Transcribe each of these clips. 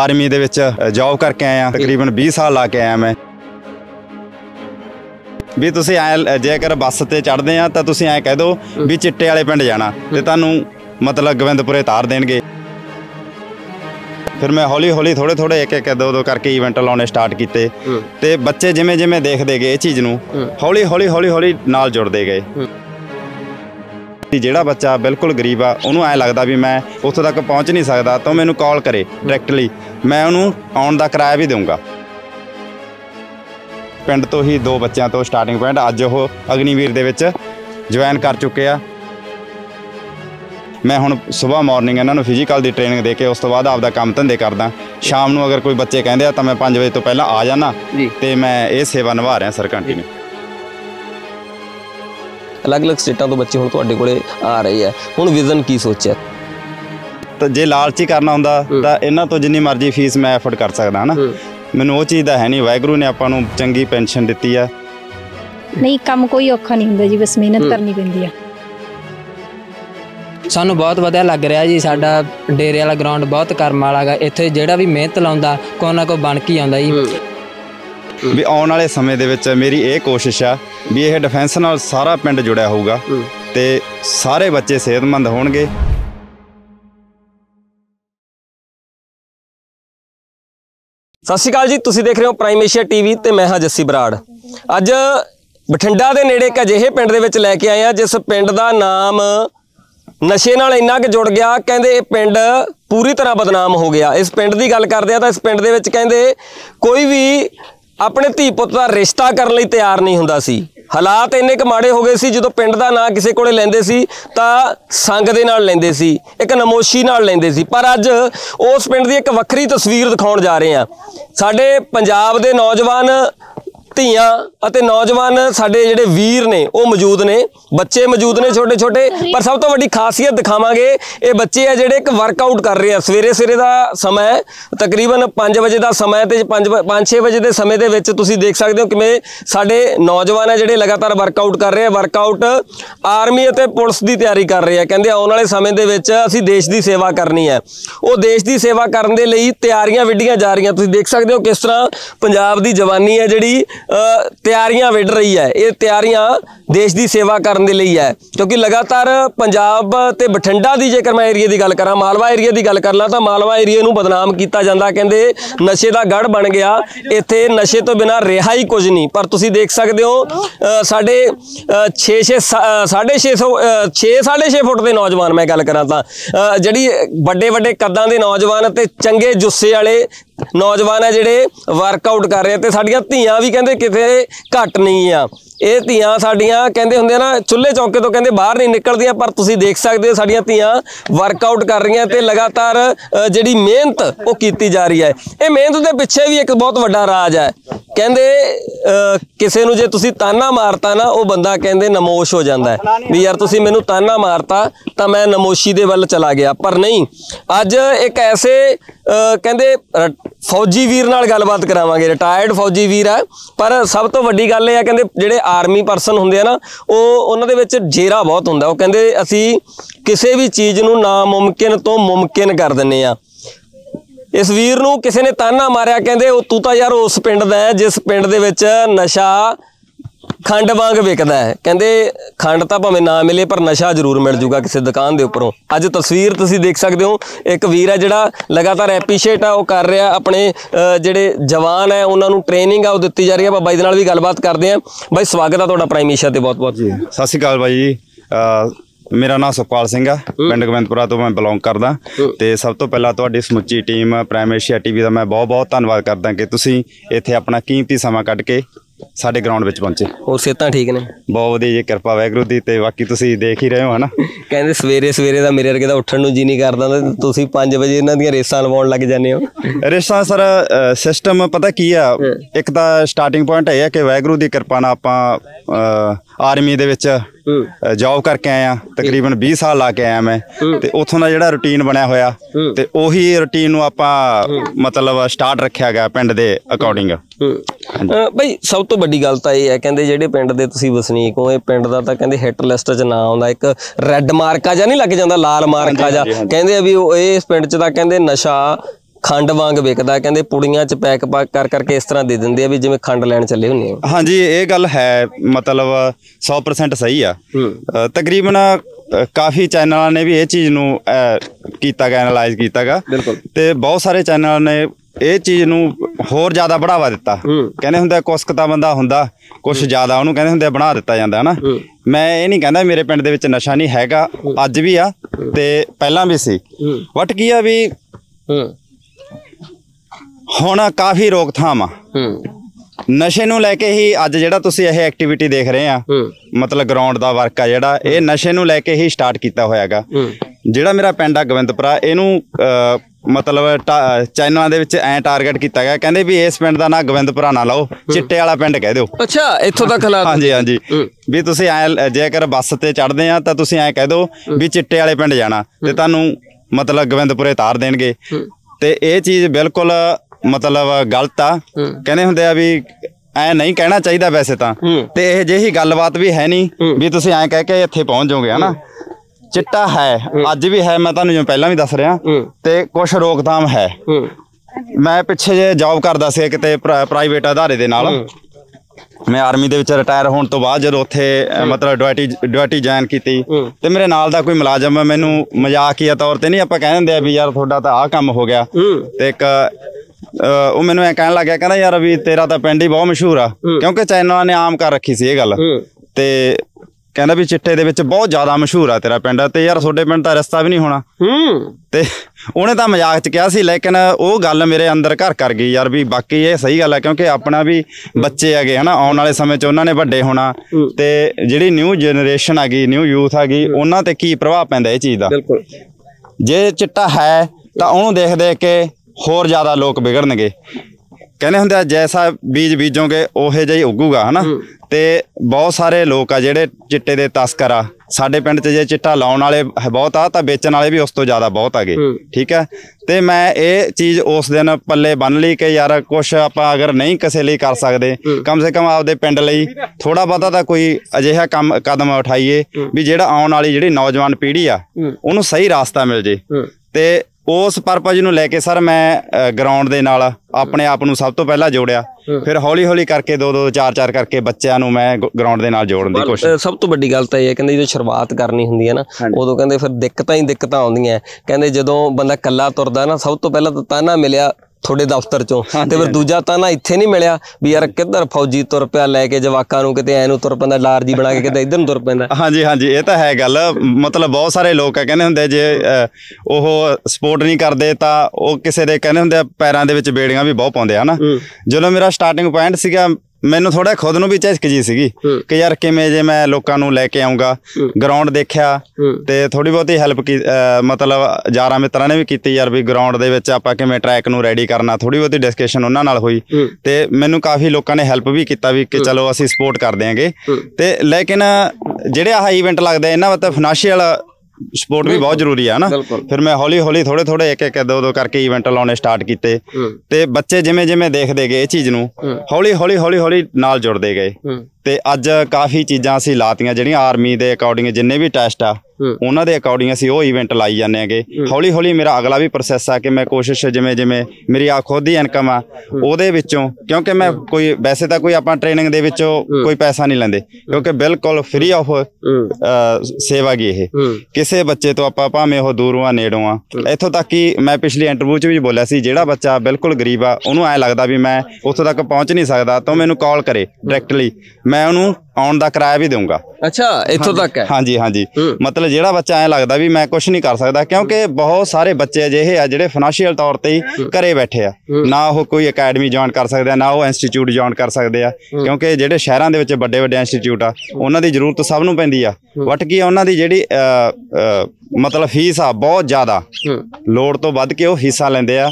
Army ਦੇ ਵਿੱਚ job ਕਰਕੇ ਆਇਆ ਤਕਰੀਬਨ 20 ਸਾਲ ਲਾ ਕੇ ਆਇਆ ਮੈਂ ਵੀ ਤੁਸੀਂ ਐ ਜੇਕਰ ਬੱਸ ਤੇ ਚੜਦੇ ਆ ਤਾਂ ਤੁਸੀਂ ਐ ਕਹਿ ਦਿਓ ਵੀ ਚਿੱਟੇ ਵਾਲੇ ਪਿੰਡ ਜਾਣਾ ਤੇ ਤੁਹਾਨੂੰ ਮਤਲਬ ਗਵਿੰਦਪੁਰੇ ਤਾਰ ਦੇਣਗੇ ਫਿਰ ਮੈਂ ਹੌਲੀ ਹੌਲੀ ਥੋੜੇ ਥੋੜੇ ਇੱਕ ਇੱਕ ਦੋ ਦੋ ਕਰਕੇ ਇਵੈਂਟ ਲਾਉਣੇ ਸਟਾਰਟ ਕੀਤੇ ਤੇ ਬੱਚੇ ਜਿਵੇਂ ਜਿਵੇਂ ਦੇਖਦੇ ਗਏ ਇਹ ਚੀਜ਼ ਨੂੰ ਹੌਲੀ ਹੌਲੀ ਹੌਲੀ ਹੌਲੀ ਨਾਲ ਜੁੜਦੇ ਗਏ ਜਿਹੜਾ ਬੱਚਾ ਬਿਲਕੁਲ ਗਰੀਬ ਆ ਉਹਨੂੰ ਐ ਲੱਗਦਾ ਵੀ ਮੈਂ ਉੱਥੇ ਤੱਕ ਪਹੁੰਚ ਨਹੀਂ ਸਕਦਾ ਤਾਂ ਮੈਨੂੰ ਕਾਲ ਕਰੇ ਡਾਇਰੈਕਟਲੀ ਮੈਂ ਉਹਨੂੰ ਆਉਣ ਦਾ ਕਿਰਾਇਆ ਵੀ ਦੇਵਾਂਗਾ ਪਿੰਡ ਤੋਂ ਹੀ ਦੋ ਬੱਚਿਆਂ ਤੋਂ ਸਟਾਰਟਿੰਗ ਪੁਆਇੰਟ ਅੱਜ ਉਹ ਅਗਨੀਵੀਰ ਦੇ ਵਿੱਚ ਜੁਆਇਨ ਕਰ ਚੁੱਕੇ ਆ ਮੈਂ ਹੁਣ ਸਵੇਰ ਮਾਰਨਿੰਗ ਇਹਨਾਂ ਨੂੰ ਫਿਜ਼ੀਕਲ ਦੀ ਟ੍ਰੇਨਿੰਗ ਦੇ ਕੇ ਉਸ ਤੋਂ ਬਾਅਦ ਆਪਦਾ ਕੰਮ ਧੰਦੇ ਕਰਦਾ ਸ਼ਾਮ ਨੂੰ ਅਗਰ ਕੋਈ ਬੱਚੇ ਕਹਿੰਦੇ ਆ ਤਾਂ ਮੈਂ 5 ਵਜੇ ਤੋਂ ਪਹਿਲਾਂ ਆ ਜਾਣਾ ਤੇ ਮੈਂ ਇਹ ਸੇਵਾ ਨਿਭਾ ਰਿਹਾ ਸਰ ਕੰਟੀਨਿਊ ਅਲੱਗ-ਅਲੱਗ ਸਟੇਟਾਂ ਤੋਂ ਬੱਚੇ ਹੁਣ ਤੁਹਾਡੇ ਕੋਲੇ ਆ ਰਹੇ ਆ ਹੁਣ ਵਿਜ਼ਨ ਕੀ ਸੋਚਿਆ ਤਾਂ ਜੇ ਲਾਲਚੀ ਕਰਨਾ ਹੁੰਦਾ ਤਾਂ ਇਹਨਾਂ ਤੋਂ ਜਿੰਨੀ ਮਰਜ਼ੀ ਫੀਸ ਮੈਂ ਅਫੋਰਡ ਕਰ ਸਕਦਾ ਹਨਾ ਮੈਨੂੰ ਉਹ ਚੀਜ਼ ਦਾ ਹੈ ਨਹੀਂ ਵਾਇਗਰੂ ਨੇ ਆਪਾਂ ਨੂੰ ਚੰਗੀ ਪੈਨਸ਼ਨ ਦਿੱਤੀ ਆ ਨਹੀਂ ਕੰਮ ਕੋਈ ਔਖਾ ਨਹੀਂ ਹੁੰਦਾ ਜੀ ਬਸ ਮਿਹਨਤ ਕਰਨੀ ਪੈਂਦੀ ਆ ਸਾਨੂੰ ਬਹੁਤ ਵਧੀਆ ਲੱਗ ਰਿਹਾ ਜੀ ਸਾਡਾ ਡੇਰੇ ਵਾਲਾ ਗਰਾਊਂਡ ਬਹੁਤ ਕਰਮ ਵਾਲਾ ਗਾ ਇੱਥੇ ਜਿਹੜਾ ਵੀ ਮਿਹਨਤ ਲਾਉਂਦਾ ਕੋਈ ਨਾ ਕੋਈ ਬਣ ਕੇ ਆਉਂਦਾ ਜੀ ਵੀ ਆਉਣ ਵਾਲੇ ਸਮੇਂ ਦੇ ਵਿੱਚ ਮੇਰੀ ਇਹ ਕੋਸ਼ਿਸ਼ ਆ ਵੀ ਇਹ ਡਿਫੈਂਸ ਨਾਲ ਸਾਰਾ ਪਿੰਡ ਜੁੜਿਆ ਹੋਊਗਾ ਤੇ ਸਾਰੇ ਬੱਚੇ ਸਿਹਤਮੰਦ ਹੋਣਗੇ ਸਤਿ ਸ਼੍ਰੀ ਅਕਾਲ ਜੀ ਤੁਸੀਂ ਦੇਖ ਰਹੇ ਹੋ ਪ੍ਰਾਈਮ ਏਸ਼ੀਆ ਟੀਵੀ ਤੇ ਮੈਂ ਹਾਂ ਜੱਸੀ ਬਰਾੜ ਅੱਜ ਬਠਿੰਡਾ ਦੇ ਨੇੜੇ ਇੱਕ ਅਜਿਹੇ ਪਿੰਡ ਦੇ ਵਿੱਚ ਲੈ ਕੇ ਆਏ ਆ ਜਿਸ ਪਿੰਡ ਦਾ ਨਾਮ ਨਸ਼ੇ ਨਾਲ ਇੰਨਾ ਕਿ ਜੁੜ ਗਿਆ ਕਹਿੰਦੇ ਇਹ ਪਿੰਡ ਪੂਰੀ ਤਰ੍ਹਾਂ ਬਦਨਾਮ ਹੋ ਗਿਆ ਇਸ ਪਿੰਡ ਦੀ ਗੱਲ ਕਰਦੇ ਆ ਤਾਂ ਇਸ ਪਿੰਡ ਦੇ ਵਿੱਚ ਕਹਿੰਦੇ ਕੋਈ ਵੀ ਆਪਣੇ ਧੀ ਪੁੱਤ ਦਾ ਰਿਸ਼ਤਾ ਕਰਨ ਲਈ ਤਿਆਰ ਨਹੀਂ ਹੁੰਦਾ ਸੀ ਹਾਲਾਤ ਇੰਨੇ ਕੁ ਮਾੜੇ ਹੋ ਗਏ ਸੀ ਜਦੋਂ ਪਿੰਡ ਦਾ ਨਾਂ ਕਿਸੇ ਕੋਲੇ ਲੈਂਦੇ ਸੀ ਤਾਂ ਸੰਗ ਦੇ ਨਾਲ ਲੈਂਦੇ ਸੀ ਇੱਕ ਨਮੋਸ਼ੀ ਨਾਲ ਲੈਂਦੇ ਸੀ ਪਰ ਅੱਜ ਉਸ ਪਿੰਡ ਦੀ ਇੱਕ ਵੱਖਰੀ ਤਸਵੀਰ ਦਿਖਾਉਣ ਜਾ ਰਹੇ ਹਾਂ ਸਾਡੇ ਪੰਜਾਬ ਦੇ ਨੌਜਵਾਨ ਧੀਆਂ ਅਤੇ ਨੌਜਵਾਨ ਸਾਡੇ ਜਿਹੜੇ ਵੀਰ ਨੇ ਉਹ ਮੌਜੂਦ ਨੇ ਬੱਚੇ ਮੌਜੂਦ ਨੇ ਛੋਟੇ ਛੋਟੇ ਪਰ ਸਭ ਤੋਂ ਵੱਡੀ ਖਾਸੀਅਤ ਦਿਖਾਵਾਂਗੇ ਇਹ ਬੱਚੇ ਆ ਜਿਹੜੇ ਇੱਕ ਵਰਕਆਊਟ ਕਰ ਰਹੇ ਆ ਸਵੇਰੇ ਸਵੇਰੇ ਦਾ ਸਮਾਂ ਹੈ ਤਕਰੀਬਨ 5 ਵਜੇ ਦਾ ਸਮਾਂ ਹੈ ਤੇ 5 5-6 ਵਜੇ ਦੇ ਸਮੇਂ ਦੇ ਵਿੱਚ ਤੁਸੀਂ ਦੇਖ ਸਕਦੇ ਹੋ ਕਿਵੇਂ ਸਾਡੇ ਨੌਜਵਾਨ ਆ ਜਿਹੜੇ ਲਗਾਤਾਰ ਵਰਕਆਊਟ ਕਰ ਰਹੇ ਆ ਵਰਕਆਊਟ ਆਰਮੀ ਅਤੇ ਪੁਲਿਸ ਦੀ ਤਿਆਰੀ ਕਰ ਰਹੇ ਆ ਕਹਿੰਦੇ ਆਉਣ ਵਾਲੇ ਸਮੇਂ ਦੇ ਵਿੱਚ ਅਸੀਂ ਦੇਸ਼ ਦੀ ਸੇਵਾ ਕਰਨੀ ਹੈ ਉਹ ਦੇਸ਼ ਦੀ ਸੇਵਾ ਕਰਨ ਦੇ ਲਈ ਤਿਆਰੀਆਂ ਵਿੱਢੀਆਂ ਜਾ ਰਹੀਆਂ ਤੁਸੀਂ ਦੇਖ ਸਕਦੇ ਹੋ ਕਿਸ ਤਰ੍ਹਾਂ ਪੰਜਾਬ ਦੀ ਜਵਾਨੀ ਹੈ ਜਿਹੜੀ ਤਿਆਰੀਆਂ ਵਿੜ ਰਹੀ ਹੈ ਇਹ ਤਿਆਰੀਆਂ ਦੇਸ਼ ਦੀ ਸੇਵਾ ਕਰਨ ਦੇ ਲਈ ਹੈ ਕਿਉਂਕਿ ਲਗਾਤਾਰ ਪੰਜਾਬ ਤੇ ਬਠਿੰਡਾ ਦੀ ਜੇਕਰ ਮੈਂ ਏਰੀਆ ਦੀ ਗੱਲ ਕਰਾਂ ਮਾਲਵਾ ਏਰੀਆ ਦੀ ਗੱਲ ਕਰ ਲਾਂ ਤਾਂ ਮਾਲਵਾ ਏਰੀਆ ਨੂੰ ਬਦਨਾਮ ਕੀਤਾ ਜਾਂਦਾ ਕਹਿੰਦੇ ਨਸ਼ੇ ਦਾ ਗੜ ਬਣ ਗਿਆ ਇੱਥੇ ਨਸ਼ੇ ਤੋਂ ਬਿਨਾ ਰਿਹਾ ਹੀ ਕੁਝ ਨਹੀਂ ਪਰ ਤੁਸੀਂ ਦੇਖ ਸਕਦੇ ਹੋ ਸਾਡੇ 6 6 6.5 ਫੁੱਟ ਦੇ ਨੌਜਵਾਨ ਮੈਂ ਗੱਲ ਕਰਾਂ ਤਾਂ ਜਿਹੜੀ ਵੱਡੇ ਵੱਡੇ ਕੱਦਾਂ ਦੇ ਨੌਜਵਾਨ ਤੇ ਚੰਗੇ ਜੁੱਸੇ ਵਾਲੇ ਨੌਜਵਾਨ ਹੈ ਜਿਹੜੇ ਵਰਕਆਊਟ ਕਰ ਰਹੇ ਤੇ ਸਾਡੀਆਂ ਧੀਆਂ ਵੀ ਕਹਿੰਦੇ ਕਿਤੇ ਘਟ ਨਹੀਂ ਆ ਇਹ ਧੀਆਂ ਸਾਡੀਆਂ ਕਹਿੰਦੇ ਹੁੰਦੇ ਨਾ ਚੁੱਲ੍ਹੇ ਚੌਂਕੇ ਤੋਂ ਕਹਿੰਦੇ ਬਾਹਰ ਨਹੀਂ ਨਿਕਲਦੀਆਂ ਪਰ ਤੁਸੀਂ ਦੇਖ ਸਕਦੇ ਹੋ ਸਾਡੀਆਂ ਧੀਆਂ ਵਰਕਆਊਟ ਕਰ ਰਹੀਆਂ ਤੇ ਲਗਾਤਾਰ ਜਿਹੜੀ ਮਿਹਨਤ ਉਹ ਕੀਤੀ ਜਾ ਰਹੀ ਹੈ ਇਹ ਮਿਹਨਤ ਦੇ ਪਿੱਛੇ ਵੀ ਇੱਕ ਬਹੁਤ ਵੱਡਾ ਰਾਜ ਹੈ ਕਹਿੰਦੇ ਕਿਸੇ ਨੂੰ ਜੇ ਤੁਸੀਂ ਤਾਨਾ ਮਾਰਤਾ ਨਾ ਉਹ ਬੰਦਾ ਕਹਿੰਦੇ ਨਮੋਸ਼ ਹੋ ਜਾਂਦਾ ਵੀ ਯਾਰ ਤੁਸੀਂ ਮੈਨੂੰ ਤਾਨਾ ਮਾਰਤਾ ਤਾਂ ਮੈਂ ਨਮੋਸ਼ੀ ਦੇ ਵੱਲ ਚਲਾ ਗਿਆ ਪਰ ਨਹੀਂ ਅੱਜ ਇੱਕ ਐਸੇ ਕਹਿੰਦੇ ਫੌਜੀ ਵੀਰ ਨਾਲ ਗੱਲਬਾਤ ਕਰਾਵਾਂਗੇ ਰਿਟਾਇਰਡ ਫੌਜੀ ਵੀਰ ਆ ਪਰ ਸਭ ਤੋਂ ਵੱਡੀ ਗੱਲ ਇਹ ਆ ਕਹਿੰਦੇ ਜਿਹੜੇ ਆਰਮੀ ਪਰਸਨ ਹੁੰਦੇ ਆ ਨਾ ਉਹ ਉਹਨਾਂ ਦੇ ਵਿੱਚ ਜੇਰਾ ਬਹੁਤ ਹੁੰਦਾ ਉਹ ਕਹਿੰਦੇ ਅਸੀਂ ਕਿਸੇ ਵੀ ਚੀਜ਼ ਨੂੰ ਨਾ ਮੁਮਕਿਨ ਤੋਂ ਮੁਮਕਿਨ ਕਰ ਦਿੰਨੇ ਆ ਇਸ ਵੀਰ ਨੂੰ ਕਿਸੇ ਨੇ ਤਾਨਾ ਮਾਰਿਆ ਕਹਿੰਦੇ ਉਹ ਤੂੰ ਤਾਂ ਯਾਰ ਉਸ ਪਿੰਡ ਦਾ ਹੈ ਜਿਸ ਪਿੰਡ ਦੇ ਵਿੱਚ ਨਸ਼ਾ ਖੰਡ ਵਾਂਗ ਵਿਕਦਾ ਹੈ ਕਹਿੰਦੇ ਖੰਡ ਤਾਂ ਭਾਵੇਂ ਨਾ ਮਿਲੇ ਪਰ ਨਸ਼ਾ ਜ਼ਰੂਰ ਮਿਲ ਜੂਗਾ ਕਿਸੇ ਦੁਕਾਨ ਦੇ ਉੱਪਰੋਂ ਅੱਜ ਤਸਵੀਰ ਤੁਸੀਂ ਦੇਖ ਸਕਦੇ ਹੋ ਇੱਕ ਵੀਰ ਹੈ ਜਿਹੜਾ ਲਗਾਤਾਰ ਐਪਰੀਸ਼ੀਏਟ ਆ ਉਹ ਕਰ ਰਿਹਾ ਆਪਣੇ ਜਿਹੜੇ ਜਵਾਨ ਹੈ ਉਹਨਾਂ ਨੂੰ ਟ੍ਰੇਨਿੰਗ ਆ ਉਹ ਦਿੱਤੀ ਜਾ ਰਹੀ ਹੈ ਬਾਬਾ ਦੇ ਨਾਲ ਵੀ ਗੱਲਬਾਤ ਕਰਦੇ ਆ ਬਾਈ ਸਵਾਗਤ ਆ ਤੁਹਾਡਾ ਪ੍ਰਾਈਮੀਸ਼ਾ ਤੇ ਬਹੁਤ ਬਹੁਤ ਜੀ ਸਤਿ ਸ਼੍ਰੀ ਅਕਾਲ ਬਾਈ ਜੀ ਮੇਰਾ ਨਾਮ ਸੁਪਾਲ ਸਿੰਘ ਆ ਪਿੰਡ ਗਵਿੰਦਪੁਰਾ ਤੋਂ ਮੈਂ ਬਿਲੋਂਗ ਕਰਦਾ ਤੇ ਸਭ ਤੋਂ ਪਹਿਲਾਂ ਤੁਹਾਡੀ ਸਮੁੱਚੀ ਟੀਮ ਪ੍ਰਾਈਮ ਏਸ਼ੀਆ ਟੀਵੀ ਦਾ ਮੈਂ ਬਹੁਤ-ਬਹੁਤ ਧੰਨਵਾਦ ਕਰਦਾ ਕਿ ਤੁਸੀਂ ਇੱਥੇ ਆਪਣਾ ਕੀਮਤੀ ਸਮਾਂ ਕੱਢ ਕੇ ਸਾਡੇ ਗਰਾਊਂਡ ਵਿੱਚ ਪਹੁੰਚੇ ਹੋਰ ਸਿਹਤਾਂ ਠੀਕ ਨੇ ਬਹੁਤ ਵਧੀਆ ਜੀ ਕਿਰਪਾ ਵੈਗਰੂ ਦੀ ਤੇ ਬਾਕੀ ਤੁਸੀਂ ਦੇਖ ਹੀ ਰਹੇ ਹੋ ਹਨਾ ਕਹਿੰਦੇ ਸਵੇਰੇ ਸਵੇਰੇ ਦਾ ਮੇਰੇ ਵਰਗੇ ਦਾ ਉੱਠਣ ਨੂੰ ਜੀ ਨਹੀਂ ਕਰਦਾ ਤੇ ਤੁਸੀਂ 5 ਵਜੇ ਇਹਨਾਂ ਦੀਆਂ ਰੇਸਾਂ ਲਵਾਉਣ ਲੱਗ ਜਾਂਦੇ ਹੋ ਰੇਸਾਂ ਸਰ ਸਿਸਟਮ ਪਤਾ ਕੀ ਆ ਇੱਕ ਤਾਂ ਸਟਾਰਟਿੰਗ ਪੁਆਇੰਟ ਹੈ ਕਿ ਵੈਗਰੂ ਦੀ ਕਿਰਪਾ ਨਾਲ ਆਪਾਂ ਆਰਮੀ ਦੇ ਵਿੱਚ ਜੌਬ ਕਰਕੇ ਆਇਆ ਤਕਰੀਬਨ 20 ਸਾਲ ਲਾ ਕੇ ਆਇਆ ਮੈਂ ਤੇ ਉਥੋਂ ਦਾ ਜਿਹੜਾ ਰੁਟੀਨ ਬਣਿਆ ਹੋਇਆ ਤੇ ਉਹੀ ਰੁਟੀਨ ਨੂੰ ਆਪਾਂ ਮਤਲਬ ਸਟਾਰਟ ਰੱਖਿਆ ਗਿਆ ਪਿੰਡ ਦੇ ਅਕੋਰਡਿੰਗ ਬਈ ਸਭ ਤੋਂ ਵੱਡੀ ਗੱਲ ਤਾਂ ਇਹ ਹੈ ਕਹਿੰਦੇ ਜਿਹੜੇ ਪਿੰਡ ਦੇ ਤੁਸੀਂ ਵਸਨੀਕ ਹੋ ਇਹ ਪਿੰਡ ਦਾ ਤਾਂ ਕਹਿੰਦੇ ਹਿੱਟ ਲਿਸਟ 'ਚ ਨਾ ਆਉਂਦਾ ਇੱਕ ਰੈੱਡ ਮਾਰਕਾ ਜਾਂ ਨਹੀਂ ਲੱਗ ਜਾਂਦਾ ਲਾਲ ਮਾਰਕਾ ਜਾਂ ਕਹਿੰਦੇ ਵੀ ਇਹ ਇਸ ਪਿੰਡ 'ਚ ਤਾਂ ਕਹਿੰਦੇ ਨਸ਼ਾ ਖੰਡ ਵਾਂਗ ਵਿਕਦਾ ਕਹਿੰਦੇ ਪੁੜੀਆਂ ਚ ਪੈਕ ਪੈਕ ਕਰ ਕਰਕੇ ਇਸ ਤਰ੍ਹਾਂ ਦੇ ਦਿੰਦੇ ਆ ਵੀ ਜਿਵੇਂ ਖੰਡ ਲੈਣ ਚੱਲੇ ਹੁੰਨੇ ਆ ਹਾਂਜੀ ਇਹ ਗੱਲ ਹੈ ਮਤਲਬ 100% ਸਹੀ ਆ ਤਕਰੀਬਨ ਕਾਫੀ ਚੈਨਲਾਂ ਨੇ ਵੀ ਇਹ ਚੀਜ਼ ਨੂੰ ਕੀਤਾ ਗਿਆ ਐਨਲਾਈਜ਼ ਕੀਤਾਗਾ ਤੇ ਬਹੁਤ ਸਾਰੇ ਚੈਨਲਾਂ ਨੇ ਇਹ ਚੀਜ਼ ਨੂੰ ਹੋਰ ਜ਼ਿਆਦਾ बढ़ावा ਦਿੱਤਾ ਕਹਿੰਦੇ ਹੁੰਦੇ ਕੁਸਕ ਤਾਂ ਬੰਦਾ ਹੁੰਦਾ ਕੁਝ ਜ਼ਿਆਦਾ ਉਹਨੂੰ ਕਹਿੰਦੇ ਹੁੰਦੇ ਬਣਾ ਦਿੱਤਾ ਜਾਂਦਾ ਹਨਾ ਮੈਂ ਇਹ ਨਹੀਂ ਕਹਿੰਦਾ ਮੇਰੇ ਪਿੰਡ ਦੇ ਵਿੱਚ ਨਸ਼ਾ ਨਹੀਂ ਹੈਗਾ ਅੱਜ ਵੀ ਆ ਤੇ ਪਹਿਲਾਂ ਵੀ ਸੀ ਵਟ ਕੀ ਆ ਵੀ ਹੁਣ ਕਾਫੀ ਰੋਕਥਾਮ ਆ ਨਸ਼ੇ ਨੂੰ ਲੈ ਕੇ ਹੀ ਅੱਜ ਜਿਹੜਾ ਤੁਸੀਂ ਇਹ ਐਕਟੀਵਿਟੀ ਦੇਖ ਰਹੇ ਆ ਮਤਲਬ ਗਰਾਊਂਡ ਦਾ ਵਰਕ ਆ ਜਿਹੜਾ ਇਹ ਨਸ਼ੇ ਨੂੰ ਲੈ ਕੇ ਹੀ ਸਟਾਰਟ ਕੀਤਾ ਹੋਇਆਗਾ ਜਿਹੜਾ ਮੇਰਾ ਪਿੰਡ ਆ ਗਵਿੰਦਪੁਰਾ ਇਹਨੂੰ ਮਤਲਬ ਚਾਈਨਾ ਦੇ ਵਿੱਚ ਐ ਟਾਰਗੇਟ ਕੀਤਾ ਗਿਆ ਕਹਿੰਦੇ ਵੀ ਇਸ ਪਿੰਡ ਦਾ ਨਾਮ ਗਵਿੰਦਪੁਰਾ ਨਾ ਲਓ ਚਿੱਟੇ ਵਾਲਾ ਪਿੰਡ ਕਹਿ ਦਿਓ ਅੱਛਾ ਇੱਥੋਂ ਤੱਕ ਲਾ ਹਾਂਜੀ ਹਾਂਜੀ ਵੀ ਤੁਸੀਂ ਐ ਜੇਕਰ ਬੱਸ ਤੇ ਚੜਦੇ ਆ ਤਾਂ ਤੁਸੀਂ ਐ ਕਹਿ ਦਿਓ ਵੀ ਚਿੱਟੇ ਵਾਲੇ ਪਿੰਡ ਜਾਣਾ ਤੇ ਤੁਹਾਨੂੰ ਮਤਲਬ ਗਵਿੰਦਪੁਰੇ ਤਾਰ ਦੇਣਗੇ ਤੇ ਇਹ ਚੀਜ਼ ਬਿਲਕੁਲ ਮਤਲਬ ਗਲਤ ਆ ਕਹਿੰਦੇ ਹੁੰਦੇ ਆ ਵੀ ਐ ਨਹੀਂ ਕਹਿਣਾ ਚਾਹੀਦਾ ਵੈਸੇ ਤਾਂ ਤੇ ਇਹ ਜਿਹੀ ਗੱਲਬਾਤ ਵੀ ਹੈ ਨਹੀਂ ਵੀ ਤੁਸੀਂ ਐ ਕਹਿ ਕੇ ਇੱਥੇ ਪਹੁੰਚ ਜਾਓਗੇ ਹਨਾ ਚਿੱਟਾ ਹੈ ਅੱਜ ਵੀ ਹੈ ਮੈਂ ਤੁਹਾਨੂੰ ਜਿਵੇਂ ਪਹਿਲਾਂ ਵੀ ਦੱਸ ਰਿਹਾ ਤੇ ਕੁਝ ਰੋਕਥਾਮ ਹੈ ਮੈਂ ਪਿੱਛੇ ਜੇ ਜੌਬ ਕਰਦਾ ਸੀ ਕਿਤੇ ਪ੍ਰਾਈਵੇਟ ਆਧਾਰੇ ਦੇ ਨਾਲ ਮੈਂ ਆਰਮੀ ਦੇ ਵਿੱਚ ਰਿਟਾਇਰ ਹੋਣ ਤੋਂ ਬਾਅਦ ਜਦੋਂ ਉੱਥੇ ਮਤਲਬ ਡਿਊਟੀ ਡਿਊਟੀ ਜੁਆਇਨ ਕੀਤੀ ਤੇ ਮੇਰੇ ਨਾਲ ਦਾ ਕੋਈ ਮੁਲਾਜ਼ਮ ਮੈਨੂੰ ਮਜ਼ਾਕੀਆ ਤੌਰ ਤੇ ਨਹੀਂ ਆਪਾਂ ਕਹਿ ਦਿੰਦੇ ਆ ਵੀ ਯਾਰ ਤੁਹਾਡਾ ਤਾਂ ਆਹ ਕੰਮ ਹੋ ਗਿਆ ਤੇ ਇੱਕ ਉਹ ਮੈਨੂੰ ਐ ਕਹਿਣ ਲੱਗਿਆ ਕਹਿੰਦਾ ਯਾਰ ਵੀ ਤੇਰਾ ਤਾਂ ਪਿੰਡ ਹੀ ਬਹੁਤ ਮਸ਼ਹੂਰ ਆ ਕਿਉਂਕਿ ਚੈਨਲਾਂ ਨੇ ਆਮ ਕਰ ਰੱਖੀ ਸੀ ਇਹ ਗੱਲ ਤੇ ਕਹਿੰਦਾ ਵੀ ਚਿੱਟੇ ਦੇ ਵਿੱਚ ਬਹੁਤ ਜ਼ਿਆਦਾ ਮਸ਼ਹੂਰ ਆ ਤੇਰਾ ਪਿੰਡ ਤੇ ਯਾਰ ਤੁਹਾਡੇ ਪਿੰਡ ਦਾ ਰਸਤਾ ਵੀ ਨਹੀਂ ਹੋਣਾ ਤੇ ਉਹਨੇ ਤਾਂ ਮਜ਼ਾਕ ਚ ਕਿਹਾ ਸੀ ਲੇਕਿਨ ਉਹ ਗੱਲ ਮੇਰੇ ਅੰਦਰ ਘਰ ਕਰ ਗਈ ਯਾਰ ਵੀ ਬਾਕੀ ਇਹ ਸਹੀ ਗੱਲ ਆ ਕਿਉਂਕਿ ਆਪਣਾ ਵੀ ਬੱਚੇ ਆਗੇ ਹਨਾ ਆਉਣ ਵਾਲੇ ਸਮੇਂ 'ਚ ਉਹਨਾਂ ਨੇ ਵੱਡੇ ਹੋਣਾ ਤੇ ਜਿਹੜੀ ਨਿਊ ਜਨਰੇਸ਼ਨ ਆ ਗਈ ਨਿਊ ਯੂਥ ਆ ਗਈ ਉਹਨਾਂ ਤੇ ਕੀ ਪ੍ਰਭਾਵ ਪੈਂਦਾ ਇਹ ਚੀਜ਼ ਦਾ ਬਿਲਕੁਲ ਜੇ ਚਿੱਟਾ ਹੈ ਤਾਂ ਉਹਨੂੰ ਦੇਖ ਦੇ ਕੇ ਹੋਰ ਜ਼ਿਆਦਾ ਲੋਕ ਵਿਗੜਨਗੇ ਕਹਿੰਦੇ ਹੁੰਦੇ ਆ ਜੈਸਾ ਬੀਜ ਬੀਜੋਗੇ ਉਹੇ ਜਿਹਾ ਹੀ ਉੱਗੂਗਾ ਹਨਾ ਤੇ ਬਹੁਤ ਸਾਰੇ ਲੋਕ ਆ ਜਿਹੜੇ ਚਿੱਟੇ ਦੇ ਤਸਕਰ ਆ ਸਾਡੇ ਪਿੰਡ 'ਚ ਜੇ ਚਿੱਟਾ ਲਾਉਣ ਵਾਲੇ ਬਹੁਤ ਆ ਤਾਂ ਵੇਚਣ ਵਾਲੇ ਵੀ ਉਸ ਤੋਂ ਜ਼ਿਆਦਾ ਬਹੁਤ ਆਗੇ ਠੀਕ ਹੈ ਤੇ ਮੈਂ ਇਹ ਚੀਜ਼ ਉਸ ਦਿਨ ਪੱਲੇ ਬੰਨ ਲਈ ਕਿ ਯਾਰ ਕੁਛ ਆਪਾਂ ਅਗਰ ਨਹੀਂ ਕਿਸੇ ਲਈ ਕਰ ਸਕਦੇ ਕਮ ਸੇ ਕਮ ਆਪਦੇ ਪਿੰਡ ਲਈ ਥੋੜਾ ਬਤਾ ਤਾਂ ਕੋਈ ਅਜਿਹਾ ਕੰਮ ਕਦਮ ਉਠਾਈਏ ਵੀ ਜਿਹੜਾ ਆਉਣ ਵਾਲੀ ਜਿਹੜੀ ਨੌਜਵਾਨ ਪੀੜ੍ਹੀ ਆ ਉਹਨੂੰ ਸਹੀ ਰਾਸਤਾ ਮਿਲ ਜੇ ਤੇ ਉਸ ਪਰਪਸ ਨੂੰ ਲੈ ਕੇ ਸਰ ਮੈਂ ਗਰਾਊਂਡ ਦੇ ਨਾਲ ਆਪਣੇ ਆਪ ਨੂੰ ਸਭ ਤੋਂ ਪਹਿਲਾਂ ਜੋੜਿਆ ਫਿਰ ਹੌਲੀ ਹੌਲੀ ਕਰਕੇ ਦੋ ਦੋ ਚਾਰ ਚਾਰ ਕਰਕੇ ਬੱਚਿਆਂ ਨੂੰ ਮੈਂ ਗਰਾਊਂਡ ਦੇ ਨਾਲ ਜੋੜਨ ਦੀ ਕੋਸ਼ਿਸ਼ ਸਭ ਤੋਂ ਵੱਡੀ ਗੱਲ ਤਾਂ ਇਹ ਹੈ ਕਹਿੰਦੇ ਜਦੋਂ ਸ਼ੁਰੂਆਤ ਕਰਨੀ ਹੁੰਦੀ ਹੈ ਨਾ ਉਦੋਂ ਕਹਿੰਦੇ ਫਿਰ ਦਿੱਕਤਾਂ ਹੀ ਦਿੱਕਤਾਂ ਆਉਂਦੀਆਂ ਕਹਿੰਦੇ ਜਦੋਂ ਬੰਦਾ ਇਕੱਲਾ ਤੁਰਦਾ ਨਾ ਸਭ ਤੋਂ ਪਹਿਲਾਂ ਤਾਂ ਤਾਨਾ ਮਿਲਿਆ ਤੁਹਾਡੇ ਦਫ਼ਤਰ ਚੋਂ ਤੇ ਫਿਰ ਦੂਜਾ ਤਾਂ ਨਾ ਇੱਥੇ ਨਹੀਂ ਮਿਲਿਆ ਵੀ ਯਾਰ ਕਿੱਧਰ ਫੌਜੀ ਤੁਰ ਪਿਆ ਲੈ ਕੇ ਜਵਾਕਾਂ ਨੂੰ ਕਿਤੇ ਐ ਨੂੰ ਤੁਰ ਪੈਂਦਾ ਲਾਰਜੀ ਬਣਾ ਕੇ ਕਿਤੇ ਇੱਧਰ ਨੂੰ ਤੁਰ ਪੈਂਦਾ ਹਾਂਜੀ ਹਾਂਜੀ ਇਹ ਤਾਂ ਹੈ ਗੱਲ ਮਤਲਬ ਬਹੁਤ ਸਾਰੇ ਲੋਕ ਆ ਕਹਿੰਦੇ ਹੁੰਦੇ ਜੇ ਉਹ ਸਪੋਰਟ ਨਹੀਂ ਕਰਦੇ ਤਾਂ ਉਹ ਕਿਸੇ ਦੇ ਕਹਿੰਦੇ ਹੁੰਦੇ ਪੈਰਾਂ ਦੇ ਵਿੱਚ ਬੇੜੀਆਂ ਵੀ ਬਹੁਤ ਪਾਉਂਦੇ ਹਨਾ ਜਦੋਂ ਮੇਰਾ ਸਟਾਰਟਿੰਗ ਪੁਆਇੰਟ ਸੀਗਾ ਮੈਨੂੰ ਥੋੜਾ ਖੁਦ ਨੂੰ ਵੀ ਚਸਕ ਜੀ ਸੀਗੀ ਕਿ ਯਾਰ ਕਿਵੇਂ ਜੇ ਮੈਂ ਲੋਕਾਂ ਨੂੰ ਲੈ ਕੇ ਆਉਂਗਾ ਗਰਾਊਂਡ ਦੇਖਿਆ ਤੇ ਥੋੜੀ ਬਹੁਤੀ ਹੈਲਪ ਕੀ ਮਤਲਬ ਯਾਰਾਂ ਮਿੱਤਰਾਂ ਨੇ ਵੀ ਕੀਤੀ ਯਾਰ ਵੀ ਗਰਾਊਂਡ ਦੇ ਵਿੱਚ ਆਪਾਂ ਕਿਵੇਂ ਟਰੈਕ ਨੂੰ ਰੈਡੀ ਕਰਨਾ ਥੋੜੀ ਬਹੁਤੀ ਡਿਸਕਸ਼ਨ ਉਹਨਾਂ ਨਾਲ ਹੋਈ ਤੇ ਮੈਨੂੰ ਕਾਫੀ ਲੋਕਾਂ ਨੇ ਹੈਲਪ ਵੀ ਕੀਤਾ ਵੀ ਕਿ ਚਲੋ ਅਸੀਂ ਸਪੋਰਟ ਕਰ ਆਂਗੇ ਤੇ ਲੇਕਿਨ ਜਿਹੜੇ ਆਹ ਇਵੈਂਟ ਲੱਗਦਾ ਇਹਨਾਂ ਵਾਸਤੇ ਫਾਈਨੈਂਸ਼ੀਅਲ ਸਪੋਰਟ ਵੀ ਬਹੁਤ ਜ਼ਰੂਰੀ ਆ ਨਾ ਫਿਰ ਮੈਂ ਹੌਲੀ ਹੌਲੀ ਥੋੜੇ ਥੋੜੇ ਇੱਕ ਇੱਕ ਦੋ ਦੋ ਕਰਕੇ ਇਵੈਂਟ ਲਾਉਣੇ ਸਟਾਰਟ ਕੀਤੇ ਤੇ ਬੱਚੇ ਜਿਵੇਂ ਜਿਵੇਂ ਦੇਖਦੇ ਗਏ ਇਹ ਚੀਜ਼ ਨੂੰ ਹੌਲੀ ਹੌਲੀ ਹੌਲੀ ਹੌਲੀ ਨਾਲ ਜੁੜਦੇ ਗਏ ਤੇ ਅੱਜ ਕਾਫੀ ਚੀਜ਼ਾਂ ਅਸੀਂ ਲਾਤੀਆਂ ਜਿਹੜੀਆਂ ਆਰਮੀ ਦੇ ਅਕੋਰਡਿੰਗ ਜਿੰਨੇ ਵੀ ਟੈਸਟ ਆ ਉਹਨਾਂ ਦੇ ਅਕੋਰਡਿੰਗ ਅਸੀਂ ਉਹ ਇਵੈਂਟ ਲਾਈ ਜਾਂਦੇ ਆਗੇ ਹੌਲੀ ਹੌਲੀ ਮੇਰਾ ਅਗਲਾ ਵੀ ਪ੍ਰੋਸੈਸ ਆ ਕਿ ਮੈਂ ਕੋਸ਼ਿਸ਼ ਜਿਵੇਂ ਜਿਵੇਂ ਮੇਰੀ ਆ ਖੁਦ ਦੀ ਇਨਕਮ ਆ ਉਹਦੇ ਵਿੱਚੋਂ ਕਿਉਂਕਿ ਮੈਂ ਕੋਈ ਵੈਸੇ ਤਾਂ ਕੋਈ ਆਪਾਂ ਟ੍ਰੇਨਿੰਗ ਦੇ ਵਿੱਚੋਂ ਕੋਈ ਪੈਸਾ ਨਹੀਂ ਲੈਂਦੇ ਕਿਉਂਕਿ ਬਿਲਕੁਲ ਫ੍ਰੀ ਆਫ ਸੇਵਾ ਗਈ ਇਹ ਕਿਸੇ ਬੱਚੇ ਤੋਂ ਆਪਾਂ ਭਾਵੇਂ ਉਹ ਦੂਰੋਂ ਆ ਨੇੜੋਂ ਆ ਇੱਥੋਂ ਤੱਕ ਕਿ ਮੈਂ ਪਿਛਲੇ ਇੰਟਰਵਿਊ 'ਚ ਵੀ ਬੋਲਿਆ ਸੀ ਜਿਹੜਾ ਬੱਚਾ ਬਿਲਕੁਲ ਗਰੀਬ ਆ ਉਹਨੂੰ ਐ ਲੱਗਦਾ ਵੀ ਮੈਂ ਉੱਥੋਂ ਤੱਕ ਪਹੁੰਚ ਨਹੀਂ ਸਕਦਾ ਤਾਂ ਮੈਨੂੰ ਕਾਲ ਕਰੇ ਡਾਇਰੈਕਟਲੀ ਮੈਂ ਉਹਨੂੰ ਆਉਣ ਦਾ ਕਿਰਾਇਆ ਵੀ ਦੇਵਾਂਗਾ ਅੱਛਾ ਇੱਥੋਂ ਤੱਕ ਹੈ ਹਾਂਜੀ ਹਾਂਜੀ ਮਤਲਬ ਜਿਹੜਾ ਬੱਚਾ ਐ ਲੱਗਦਾ ਵੀ ਮੈਂ ਕੁਝ ਨਹੀਂ ਕਰ ਸਕਦਾ ਕਿਉਂਕਿ ਬਹੁਤ ਸਾਰੇ ਬੱਚੇ ਅਜਿਹੇ ਆ ਜਿਹੜੇ ਫਾਈਨੈਂਸ਼ੀਅਲ ਤੌਰ ਤੇ ਹੀ ਘਰੇ ਬੈਠੇ ਆ ਨਾ ਉਹ ਕੋਈ ਅਕੈਡਮੀ ਜੁਆਇਨ ਕਰ ਸਕਦੇ ਆ ਨਾ ਉਹ ਇੰਸਟੀਚਿਊਟ ਜੁਆਇਨ ਕਰ ਸਕਦੇ ਆ ਕਿਉਂਕਿ ਜਿਹੜੇ ਸ਼ਹਿਰਾਂ ਦੇ ਵਿੱਚ ਵੱਡੇ ਵੱਡੇ ਇੰਸਟੀਚਿਊਟ ਆ ਉਹਨਾਂ ਦੀ ਜ਼ਰੂਰਤ ਸਭ ਨੂੰ ਪੈਂਦੀ ਆ ਵਟ ਕੀ ਉਹਨਾਂ ਦੀ ਜਿਹੜੀ ਮਤਲਬ ਫੀਸ ਆ ਬਹੁਤ ਜ਼ਿਆਦਾ ਲੋੜ ਤੋਂ ਵੱਧ ਕੇ ਉਹ ਹਿੱਸਾ ਲੈਂਦੇ ਆ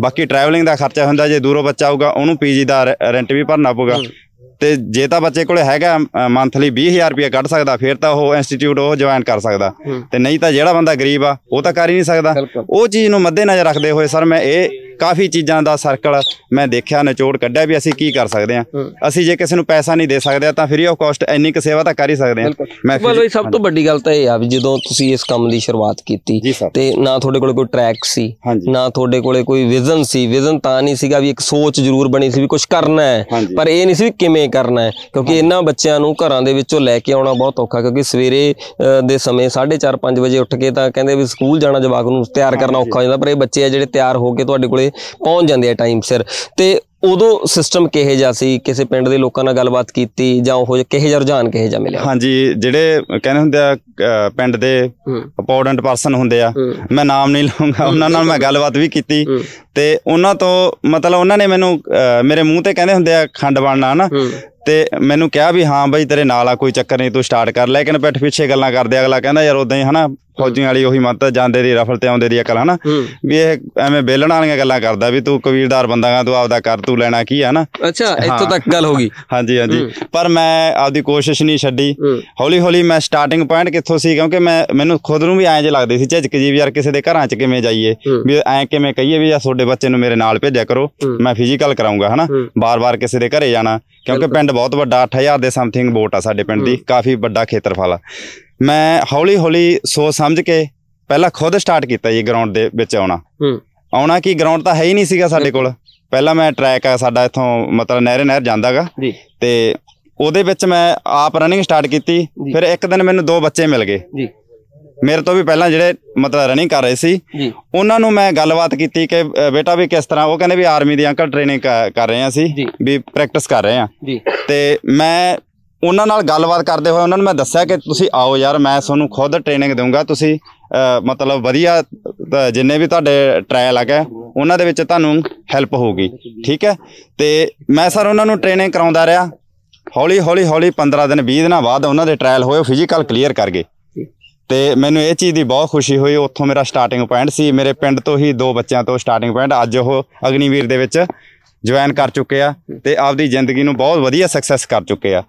ਬਾਕੀ ਟਰੈਵਲਿੰਗ ਦਾ ਖਰਚਾ ਹੁੰਦਾ ਜੇ ਦੂਰੋਂ ਬੱਚਾ ਆਊਗਾ ਉਹਨੂੰ ਪੀਜੀ ਦਾ ਰੈਂਟ ਵੀ ਭਰਨਾ ਪਊਗਾ ਤੇ ਜੇ ਤਾਂ ਬੱਚੇ ਕੋਲੇ ਹੈਗਾ ਮੰਥਲੀ 20000 ਰੁਪਏ ਕੱਢ ਸਕਦਾ ਫਿਰ ਤਾਂ ਉਹ ਇੰਸਟੀਚਿਊਟ ਉਹ ਜੁਆਇਨ ਕਰ ਸਕਦਾ ਤੇ ਨਹੀਂ ਤਾਂ ਜਿਹੜਾ ਬੰਦਾ ਗਰੀਬ ਆ ਉਹ ਤਾਂ ਕਰ ਹੀ ਨਹੀਂ ਸਕਦਾ ਉਹ ਚੀਜ਼ ਨੂੰ ਮੱਦੇ ਨਜ਼ਰ ਰੱਖਦੇ ਹੋਏ ਸਰ ਮੈਂ ਇਹ ਕਾਫੀ ਚੀਜ਼ਾਂ ਦਾ ਸਰਕਲ ਮੈਂ ਦੇਖਿਆ ਨਿਚੋੜ ਕੱਢਿਆ ਵੀ ਅਸੀਂ ਕੀ ਕਰ ਸਕਦੇ ਆ ਅਸੀਂ ਜੇ ਕਿਸੇ ਨੂੰ ਪੈਸਾ ਨਹੀਂ ਦੇ ਸਕਦੇ ਤਾਂ ਫ੍ਰੀ ਆਫ ਕਾਸਟ ਇੰਨੀ ਕੁ ਸੇਵਾ ਤਾਂ ਕਰ ਹੀ ਸਕਦੇ ਆ ਮੈਂ ਬਈ ਸਭ ਤੋਂ ਵੱਡੀ ਗੱਲ ਤਾਂ ਇਹ ਆ ਵੀ ਜਦੋਂ ਤੁਸੀਂ ਇਸ ਕੰਮ ਦੀ ਸ਼ੁਰੂਆਤ ਕੀਤੀ ਤੇ ਨਾ ਤੁਹਾਡੇ ਕੋਲ ਕੋਈ ਟਰੈਕ ਸੀ ਨਾ ਤੁਹਾਡੇ ਕੋਲੇ ਕੋਈ ਵਿਜ਼ਨ ਸੀ ਵਿਜ਼ਨ ਤਾਂ ਨਹੀਂ ਸੀਗਾ ਵੀ ਇੱਕ ਸੋਚ ਜ਼ਰੂਰ ਬਣੀ ਸੀ ਵੀ ਕੁਝ ਕਰਨਾ ਹੈ ਪਰ ਇਹ ਨਹੀਂ ਸੀ ਵੀ ਕਿਵੇਂ ਕਰਨਾ ਹੈ ਕਿਉਂਕਿ ਇਹਨਾਂ ਬੱਚਿਆਂ ਨੂੰ ਘਰਾਂ ਦੇ ਵਿੱਚੋਂ ਲੈ ਕੇ ਆਉਣਾ ਬਹੁਤ ਔਖਾ ਕਿਉਂਕਿ ਸਵੇਰੇ ਦੇ ਸਮੇਂ 4:30 5 ਵਜੇ ਉੱਠ ਕੇ ਤਾਂ ਕਹਿੰਦੇ ਵੀ ਸਕੂਲ ਜਾਣਾ ਜਵਾਕ ਨੂੰ ਤਿਆਰ ਕਰਨਾ ਔਖਾ ਹੋ ਜਾਂਦਾ ਪਰ ਇਹ ਬੱਚੇ ਆ ਜਿਹੜੇ ਤਿਆਰ ਹੋ ਕੇ ਤੁਹਾਡੇ ਕੋਲੇ ਪਹੁੰਚ ਜਾਂਦੇ ਆ ਟਾਈਮ ਸਿਰ ਤੇ ਉਦੋਂ ਸਿਸਟਮ ਕਿਹੇ ਜਿਹਾ ਸੀ ਕਿਸੇ ਪਿੰਡ ਦੇ ਲੋਕਾਂ ਨਾਲ ਗੱਲਬਾਤ ਕੀਤੀ ਜਾਂ ਉਹ ਕਿਹੇ ਜਿਹਾ ਰੁਝਾਨ ਕਿਹੇ ਜਿਹਾ ਮਿਲਿਆ ਹਾਂਜੀ ਜਿਹੜੇ ਕਹਿੰਦੇ ਹੁੰਦੇ ਆ ਪਿੰਡ ਦੇ ਇੰਪੋਰਟੈਂਟ ਪਰਸਨ ਹੁੰਦੇ ਆ ਮੈਂ ਨਾਮ ਨਹੀਂ ਲਵਾਂਗਾ ਉਹਨਾਂ ਨਾਲ ਮੈਂ ਗੱਲਬਾਤ ਵੀ ਕੀਤੀ ਤੇ ਉਹਨਾਂ ਤੋਂ ਮਤਲਬ ਉਹਨਾਂ ਨੇ ਮੈਨੂੰ ਮੇਰੇ ਮੂੰਹ ਤੇ ਕਹਿੰਦੇ ਹੁੰਦੇ ਆ ਖੰਡ ਬਣਨਾ ਹਨਾ ਤੇ ਮੈਨੂੰ ਕਿਹਾ ਵੀ ਹਾਂ ਬਾਈ ਤੇਰੇ ਨਾਲ ਆ ਕੋਈ ਚੱਕਰ ਨਹੀਂ ਤੂੰ ਸਟਾਰਟ ਕਰ ਲੈ ਲੇਕਿਨ ਪਿੱਠ ਪਿੱਛੇ ਗੱਲਾਂ ਕਰਦੇ ਅਗਲਾ ਕਹਿੰਦਾ ਯਾਰ ਉਦਾਂ ਹੀ ਹਨਾ ਫੌਜੀ ਵਾਲੀ ਉਹੀ ਮਤ ਜਾਂਦੇ ਦੀ ਰਫਲ ਤੇ ਆਉਂਦੇ ਦੀ ਅਕਲ ਹਨਾ ਵੀ ਇਹ ਐਵੇਂ ਬੇਲਣ ਵਾਲੀਆਂ ਗੱਲਾਂ ਕਰਦਾ ਵੀ ਤੂੰ ਕਬੀਰਦਾਰ ਬੰਦਾਗਾ ਤੂੰ ਆਪਦਾ ਕਰ ਤੂੰ ਲੈਣਾ ਕੀ ਆ ਨਾ ਅੱਛਾ ਇੱਥੋਂ ਤੱਕ ਗੱਲ ਹੋ ਗਈ ਹਾਂਜੀ ਹਾਂਜੀ ਪਰ ਮੈਂ ਆਪਦੀ ਕੋਸ਼ਿਸ਼ ਨਹੀਂ ਛੱਡੀ ਹੌਲੀ ਹੌਲੀ ਮੈਂ ਸਟਾਰਟਿੰਗ ਪੁਆਇੰਟ ਕਿੱਥੋਂ ਸੀ ਕਿਉਂਕਿ ਮੈਂ ਮੈਨੂੰ ਖੁਦ ਨੂੰ ਵੀ ਐਂ ਜੇ ਲੱਗਦੀ ਸੀ ਝਿਜਕ ਜੀ ਯਾਰ ਕਿਸੇ ਦੇ ਘਰਾਂ 'ਚ ਕਿਵੇਂ ਜਾਈਏ ਵੀ ਐਂ ਕਿਵੇਂ ਕਹੀਏ ਵੀ ਆ ਤੁਹਾਡੇ ਬੱਚੇ ਨੂੰ ਮੇਰੇ ਨਾਲ ਭੇਜਿਆ ਕਰੋ ਮੈਂ ਫਿਜ਼ੀਕਲ ਕਰਾਉਂਗਾ ਹਨਾ ਬਾਰ-ਬਾਰ ਕਿਸੇ ਦੇ ਘਰੇ ਜਾਣਾ ਕਿਉਂਕਿ ਪਿੰਡ ਬਹੁਤ ਵੱਡਾ 8000 ਦੇ ਸਮਥਿੰਗ ਵੋਟ ਆ ਸਾਡੇ ਪਿੰਡ ਦੀ ਕਾਫੀ ਵੱਡਾ ਖੇਤਰਫਲ ਆ ਮੈਂ ਹੌਲੀ-ਹੌਲੀ ਸੋਚ ਸਮਝ ਕੇ ਪਹਿਲਾਂ ਖੁਦ ਸਟਾਰਟ ਕੀਤਾ ਜੀ ਗਰਾਊਂਡ ਦੇ ਵਿੱਚ ਆਉਣਾ ਆਉਣਾ ਕੀ ਗਰਾਊਂਡ ਤਾਂ ਹੈ ਹੀ ਨਹੀਂ ਸੀਗਾ ਸਾਡੇ ਕੋਲ ਪਹਿਲਾਂ ਮੈਂ ਟਰੈਕ ਆ ਸਾਡਾ ਇਥੋਂ ਮਤਲਬ ਨਹਿਰੇ ਨਹਿਰ ਜਾਂਦਾਗਾ ਜੀ ਤੇ ਉਹਦੇ ਵਿੱਚ ਮੈਂ ਆਪ ਰਨਿੰਗ ਸਟਾਰਟ ਕੀਤੀ ਫਿਰ ਇੱਕ ਦਿਨ ਮੈਨੂੰ ਦੋ ਬੱਚੇ ਮਿਲ ਗਏ ਜੀ ਮੇਰੇ ਤੋਂ ਵੀ ਪਹਿਲਾਂ ਜਿਹੜੇ ਮਤਲਬ ਰਨਿੰਗ ਕਰ ਰਹੇ ਸੀ ਉਹਨਾਂ ਨੂੰ ਮੈਂ ਗੱਲਬਾਤ ਕੀਤੀ ਕਿ ਬੇਟਾ ਵੀ ਕਿਸ ਤਰ੍ਹਾਂ ਉਹ ਕਹਿੰਦੇ ਵੀ ਆਰਮੀ ਦੀ ਅੰਕਲ ਟ੍ਰੇਨਿੰਗ ਕਰ ਰਹੇ ਆ ਸੀ ਵੀ ਪ੍ਰੈਕਟਿਸ ਕਰ ਰਹੇ ਆ ਤੇ ਮੈਂ ਉਹਨਾਂ ਨਾਲ ਗੱਲਬਾਤ ਕਰਦੇ ਹੋਏ ਉਹਨਾਂ ਨੂੰ ਮੈਂ ਦੱਸਿਆ ਕਿ ਤੁਸੀਂ ਆਓ ਯਾਰ ਮੈਂ ਤੁਹਾਨੂੰ ਖੁਦ ਟ੍ਰੇਨਿੰਗ ਦੇਵਾਂਗਾ ਤੁਸੀਂ ਮਤਲਬ ਵਧੀਆ ਜਿੰਨੇ ਵੀ ਤੁਹਾਡੇ ਟ੍ਰਾਇਲ ਹੈਗਾ ਉਹਨਾਂ ਦੇ ਵਿੱਚ ਤੁਹਾਨੂੰ ਹੈਲਪ ਹੋਊਗੀ ਠੀਕ ਹੈ ਤੇ ਮੈਂ ਸਰ ਉਹਨਾਂ ਨੂੰ ਟ੍ਰੇਨਿੰਗ ਕਰਾਉਂਦਾ ਰਿਹਾ ਹੌਲੀ ਹੌਲੀ ਹੌਲੀ 15 ਦਿਨ 20 ਦਿਨਾਂ ਬਾਅਦ ਉਹਨਾਂ ਦੇ ਟ੍ਰਾਇਲ ਹੋਏ ਫਿਜ਼ੀਕਲ ਕਲੀਅਰ ਕਰ ਗਏ ਤੇ ਮੈਨੂੰ ਇਹ ਚੀਜ਼ ਦੀ ਬਹੁਤ ਖੁਸ਼ੀ ਹੋਈ ਉੱਥੋਂ ਮੇਰਾ ਸਟਾਰਟਿੰਗ ਪੁਆਇੰਟ ਸੀ ਮੇਰੇ ਪਿੰਡ ਤੋਂ ਹੀ ਦੋ ਬੱਚਿਆਂ ਤੋਂ ਸਟਾਰਟਿੰਗ ਪੁਆਇੰਟ ਅੱਜ ਉਹ ਅਗਨੀਵੀਰ ਦੇ ਵਿੱਚ ਜੁਆਇਨ ਕਰ ਚੁੱਕੇ ਆ ਤੇ ਆਪਦੀ ਜ਼ਿੰਦਗੀ ਨੂੰ ਬਹੁਤ ਵਧੀਆ ਸਕਸੈਸ ਕਰ ਚੁੱਕੇ ਆ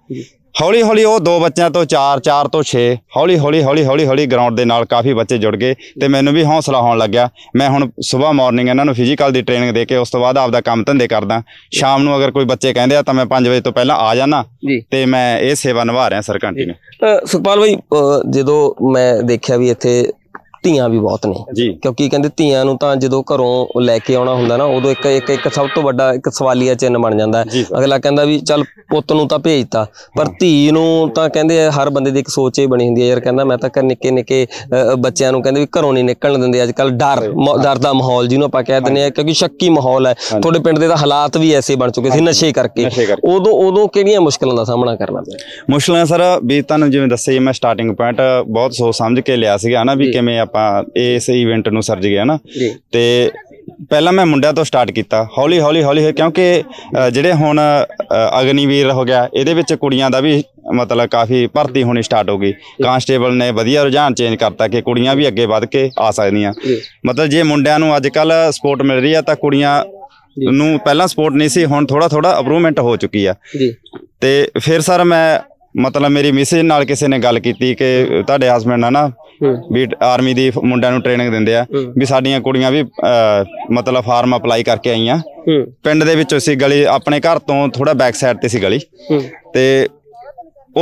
ਹੌਲੀ ਹੌਲੀ ਉਹ ਦੋ ਬੱਚਿਆਂ ਤੋਂ ਚਾਰ ਚਾਰ ਤੋਂ 6 ਹੌਲੀ ਹੌਲੀ ਹੌਲੀ ਹੌਲੀ ਹੌਲੀ ਗਰਾਊਂਡ ਦੇ ਨਾਲ ਕਾਫੀ ਬੱਚੇ ਜੁੜ ਗਏ ਤੇ ਮੈਨੂੰ ਵੀ ਹੌਸਲਾ ਹੋਣ ਲੱਗਿਆ ਮੈਂ ਹੁਣ ਸਵੇਰ ਮਾਰਨਿੰਗ ਇਹਨਾਂ ਨੂੰ ਫਿਜ਼ੀਕਲ ਦੀ ਟ੍ਰੇਨਿੰਗ ਦੇ ਕੇ ਉਸ ਤੋਂ ਬਾਅਦ ਆਪਦਾ ਕੰਮ ਧੰਦੇ ਕਰਦਾ ਸ਼ਾਮ ਨੂੰ ਅਗਰ ਕੋਈ ਬੱਚੇ ਕਹਿੰਦੇ ਆ ਤਾਂ ਮੈਂ 5 ਵਜੇ ਤੋਂ ਪਹਿਲਾਂ ਆ ਜਾਣਾ ਤੇ ਮੈਂ ਇਹ ਸੇਵਾ ਨਿਭਾ ਰਿਹਾ ਸਰ ਕੰਟੀਨਿਊ ਸੁਖਪਾਲ ਭਾਈ ਜਦੋਂ ਮੈਂ ਦੇਖਿਆ ਵੀ ਇੱਥੇ ਧੀਆਂ ਵੀ ਬਹੁਤ ਨੇ ਕਿਉਂਕਿ ਕਹਿੰਦੇ ਧੀਆਂ ਨੂੰ ਤਾਂ ਜਦੋਂ ਘਰੋਂ ਲੈ ਕੇ ਆਉਣਾ ਹੁੰਦਾ ਨਾ ਉਦੋਂ ਇੱਕ ਇੱਕ ਇੱਕ ਸਭ ਤੋਂ ਵੱਡਾ ਇੱਕ ਸਵਾਲੀਆ ਚਿੰਨ ਬਣ ਜਾਂਦਾ ਅਗਲਾ ਕਹਿੰਦਾ ਵੀ ਚੱਲ ਪੁੱਤ ਨੂੰ ਤਾਂ ਭੇਜਤਾ ਪਰ ਧੀ ਨੂੰ ਤਾਂ ਕਹਿੰਦੇ ਹਰ ਬੰਦੇ ਦੀ ਇੱਕ ਸੋਚ ਹੀ ਬਣੀ ਹੁੰਦੀ ਹੈ ਯਾਰ ਕਹਿੰਦਾ ਮੈਂ ਤਾਂ ਕਰ ਨਿੱਕੇ ਨਿੱਕੇ ਬੱਚਿਆਂ ਨੂੰ ਕਹਿੰਦੇ ਵੀ ਘਰੋਂ ਨਹੀਂ ਨਿਕਲਣ ਦਿੰਦੇ ਅੱਜ ਕੱਲ ਡਰ ਡਰ ਦਾ ਮਾਹੌਲ ਜਿਹਨੂੰ ਆਪਾਂ ਕਹਿ ਦਿੰਦੇ ਆ ਕਿਉਂਕਿ ਸ਼ੱਕੀ ਮਾਹੌਲ ਹੈ ਤੁਹਾਡੇ ਪਿੰਡ ਦੇ ਤਾਂ ਹਾਲਾਤ ਵੀ ਐਸੇ ਬਣ ਚੁੱਕੇ ਸੀ ਨਸ਼ੇ ਕਰਕੇ ਉਦੋਂ ਉਦੋਂ ਕਿਹੜੀਆਂ ਮੁਸ਼ਕਲਾਂ ਦਾ ਸਾਹਮਣਾ ਕਰਨਾ ਪਿਆ ਮੁਸ਼ਕਲਾਂ ਸਰ ਵੀ ਤੁਹਾਨੂੰ ਜਿਵੇਂ ਦੱਸਿਆ ਮੈਂ ਸਟਾਰਟਿੰਗ ਪੁਆਇੰਟ ਬਹੁਤ ਸੋਚ ਸਮਝ ਕੇ ਲਿਆ ਸੀਗਾ ਨਾ ਵੀ ਕਿਵੇਂ ਆਪਾਂ ਇਸ ਇਵੈਂਟ ਨੂੰ ਸਰਜ ਗਿਆ ਨਾ ਤੇ ਪਹਿਲਾਂ ਮੈਂ ਮੁੰਡਿਆਂ ਤੋਂ ਸਟਾਰਟ ਕੀਤਾ ਹੌਲੀ ਹੌਲੀ ਹੌਲੀ ਕਿਉਂਕਿ ਜਿਹੜੇ ਹੁਣ ਅਗਨੀਵੀਰ ਹੋ ਗਿਆ ਇਹਦੇ ਵਿੱਚ ਕੁੜੀਆਂ ਦਾ ਵੀ ਮਤਲਬ ਕਾਫੀ ਭਰਤੀ ਹੋਣੀ ਸਟਾਰਟ ਹੋ ਗਈ ਕਾਂਸਟੇਬਲ ਨੇ ਵਧੀਆ ਰੁਝਾਨ ਚੇਂਜ ਕਰਤਾ ਕਿ ਕੁੜੀਆਂ ਵੀ ਅੱਗੇ ਵੱਧ ਕੇ ਆ ਸਕਦੀਆਂ ਮਤਲਬ ਜੇ ਮੁੰਡਿਆਂ ਨੂੰ ਅੱਜ ਕੱਲ ਸਪੋਰਟ ਮਿਲ ਰਹੀ ਆ ਤਾਂ ਕੁੜੀਆਂ ਨੂੰ ਪਹਿਲਾਂ ਸਪੋਰਟ ਨਹੀਂ ਸੀ ਹੁਣ ਥੋੜਾ ਥੋੜਾ ਅਪਰੂਵਮੈਂਟ ਹੋ ਚੁੱਕੀ ਆ ਤੇ ਫਿਰ ਸਰ ਮੈਂ ਮਤਲਬ ਮੇਰੀ ਮਿਸੇਜ ਨਾਲ ਕਿਸੇ ਨੇ ਗੱਲ ਕੀਤੀ ਕਿ ਤੁਹਾਡੇ ਹਸਬੰਡ ਆ ਨਾ ਵੀ ਆਰਮੀ ਦੀ ਮੁੰਡਿਆਂ ਨੂੰ ਟ੍ਰੇਨਿੰਗ ਦਿੰਦੇ ਆ ਵੀ ਸਾਡੀਆਂ ਕੁੜੀਆਂ ਵੀ ਮਤਲਬ ਫਾਰਮ ਅਪਲਾਈ ਕਰਕੇ ਆਈਆਂ ਪਿੰਡ ਦੇ ਵਿੱਚ ਸੀ ਗਲੀ ਆਪਣੇ ਘਰ ਤੋਂ ਥੋੜਾ ਬੈਕ ਸਾਈਡ ਤੇ ਸੀ ਗਲੀ ਤੇ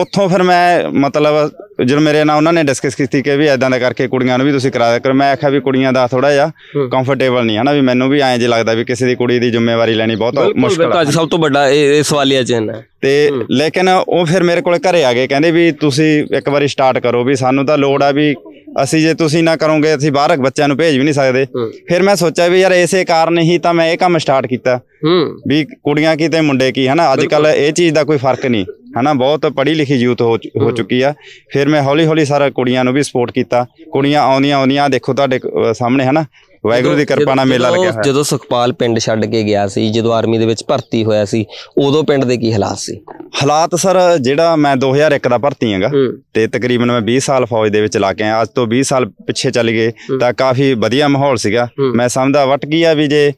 ਉੱਥੋਂ ਫਿਰ ਮੈਂ ਮਤਲਬ ਜਦੋਂ ਮੇਰੇ ਨਾਲ ਉਹਨਾਂ ਨੇ ਡਿਸਕਸ ਕੀਤੀ ਕਿ ਵੀ ਐਦਾਂ ਦਾ ਕਰਕੇ ਕੁੜੀਆਂ ਨੂੰ ਵੀ ਤੁਸੀਂ ਕਰਾ ਦਿਆ ਕਰੋ ਮੈਂ ਆਖਿਆ ਵੀ ਕੁੜੀਆਂ ਦਾ ਥੋੜਾ ਜਿਹਾ ਕੰਫਰਟੇਬਲ ਨਹੀਂ ਹਨਾ ਵੀ ਮੈਨੂੰ ਵੀ ਐਂ ਜੇ ਲੱਗਦਾ ਵੀ ਕਿਸੇ ਦੀ ਕੁੜੀ ਦੀ ਜ਼ਿੰਮੇਵਾਰੀ ਲੈਣੀ ਬਹੁਤ ਮੁਸ਼ਕਲ ਹੈ ਸਭ ਤੋਂ ਵੱਡਾ ਇਹ ਸਵਾਲੀਆ ਚ ਹੈ ਤੇ ਲੇਕਿਨ ਉਹ ਫਿਰ ਮੇਰੇ ਕੋਲ ਘਰੇ ਆ ਗਏ ਕਹਿੰਦੇ ਵੀ ਤੁਸੀਂ ਇੱਕ ਵਾਰੀ ਸਟਾਰਟ ਕਰੋ ਵੀ ਸਾਨੂੰ ਤਾਂ ਲੋੜ ਆ ਵੀ ਅਸੀਂ ਜੇ ਤੁਸੀਂ ਨਾ ਕਰੋਗੇ ਅਸੀਂ ਬਾਹਰ ਬੱਚਿਆਂ ਨੂੰ ਭੇਜ ਵੀ ਨਹੀਂ ਸਕਦੇ ਫਿਰ ਮੈਂ ਸੋਚਿਆ ਵੀ ਯਾਰ ਇਸੇ ਕਾਰਨ ਹੀ ਤਾਂ ਮੈਂ ਇਹ ਕੰਮ ਸਟਾਰਟ ਕੀਤਾ ਹੂੰ ਵੀ ਕੁੜੀਆਂ ਕੀ ਤੇ ਮੁੰਡੇ ਕੀ ਹਨਾ ਅੱਜ ਕੱਲ ਇਹ ਚੀਜ਼ ਦਾ ਕੋਈ ਫਰਕ ਨਹੀਂ ਹਨਾ ਬਹੁਤ ਪੜ੍ਹੀ ਲਿਖੀ ਯੂਥ ਹੋ ਚੁੱਕੀ ਆ ਫਿਰ ਮੈਂ ਹੌਲੀ ਹੌਲੀ ਸਾਰਾ ਕੁੜੀਆਂ ਨੂੰ ਵੀ ਸਪੋਰਟ ਕੀਤਾ ਕੁੜੀਆਂ ਆਉਂਦੀਆਂ ਆਉਂਦੀਆਂ ਦੇਖੋ ਤੁਹਾਡੇ ਸਾਹਮਣੇ ਹਨਾ ਵੈਗਰੂ ਦੀ ਕਿਰਪਾ ਨਾਲ ਮੇਲਾ ਲੱਗਿਆ ਜਦੋਂ ਸੁਖਪਾਲ ਪਿੰਡ ਛੱਡ ਕੇ ਗਿਆ ਸੀ ਜਦੋਂ ਆਰਮੀ ਦੇ ਵਿੱਚ ਭਰਤੀ ਹੋਇਆ ਸੀ ਉਦੋਂ ਪਿੰਡ ਦੇ ਕੀ ਹਾਲਾਤ ਸੀ ਹਾਲਾਤ ਸਰ ਜਿਹੜਾ ਮੈਂ 2001 ਦਾ ਭਰਤੀ ਹਾਂਗਾ ਤੇ ਤਕਰੀਬਨ ਮੈਂ 20 ਸਾਲ ਫੌਜ ਦੇ ਵਿੱਚ ਲਾ ਕੇ ਆਇਆ ਅੱਜ ਤੋਂ 20 ਸਾਲ ਪਿੱਛੇ ਚੱਲ ਗਏ ਤਾਂ ਕਾਫੀ ਵਧੀਆ ਮਾਹੌਲ ਸੀਗਾ ਮੈਂ ਸਮਝਦਾ ਵਟ ਗਿਆ ਵੀ ਜੇ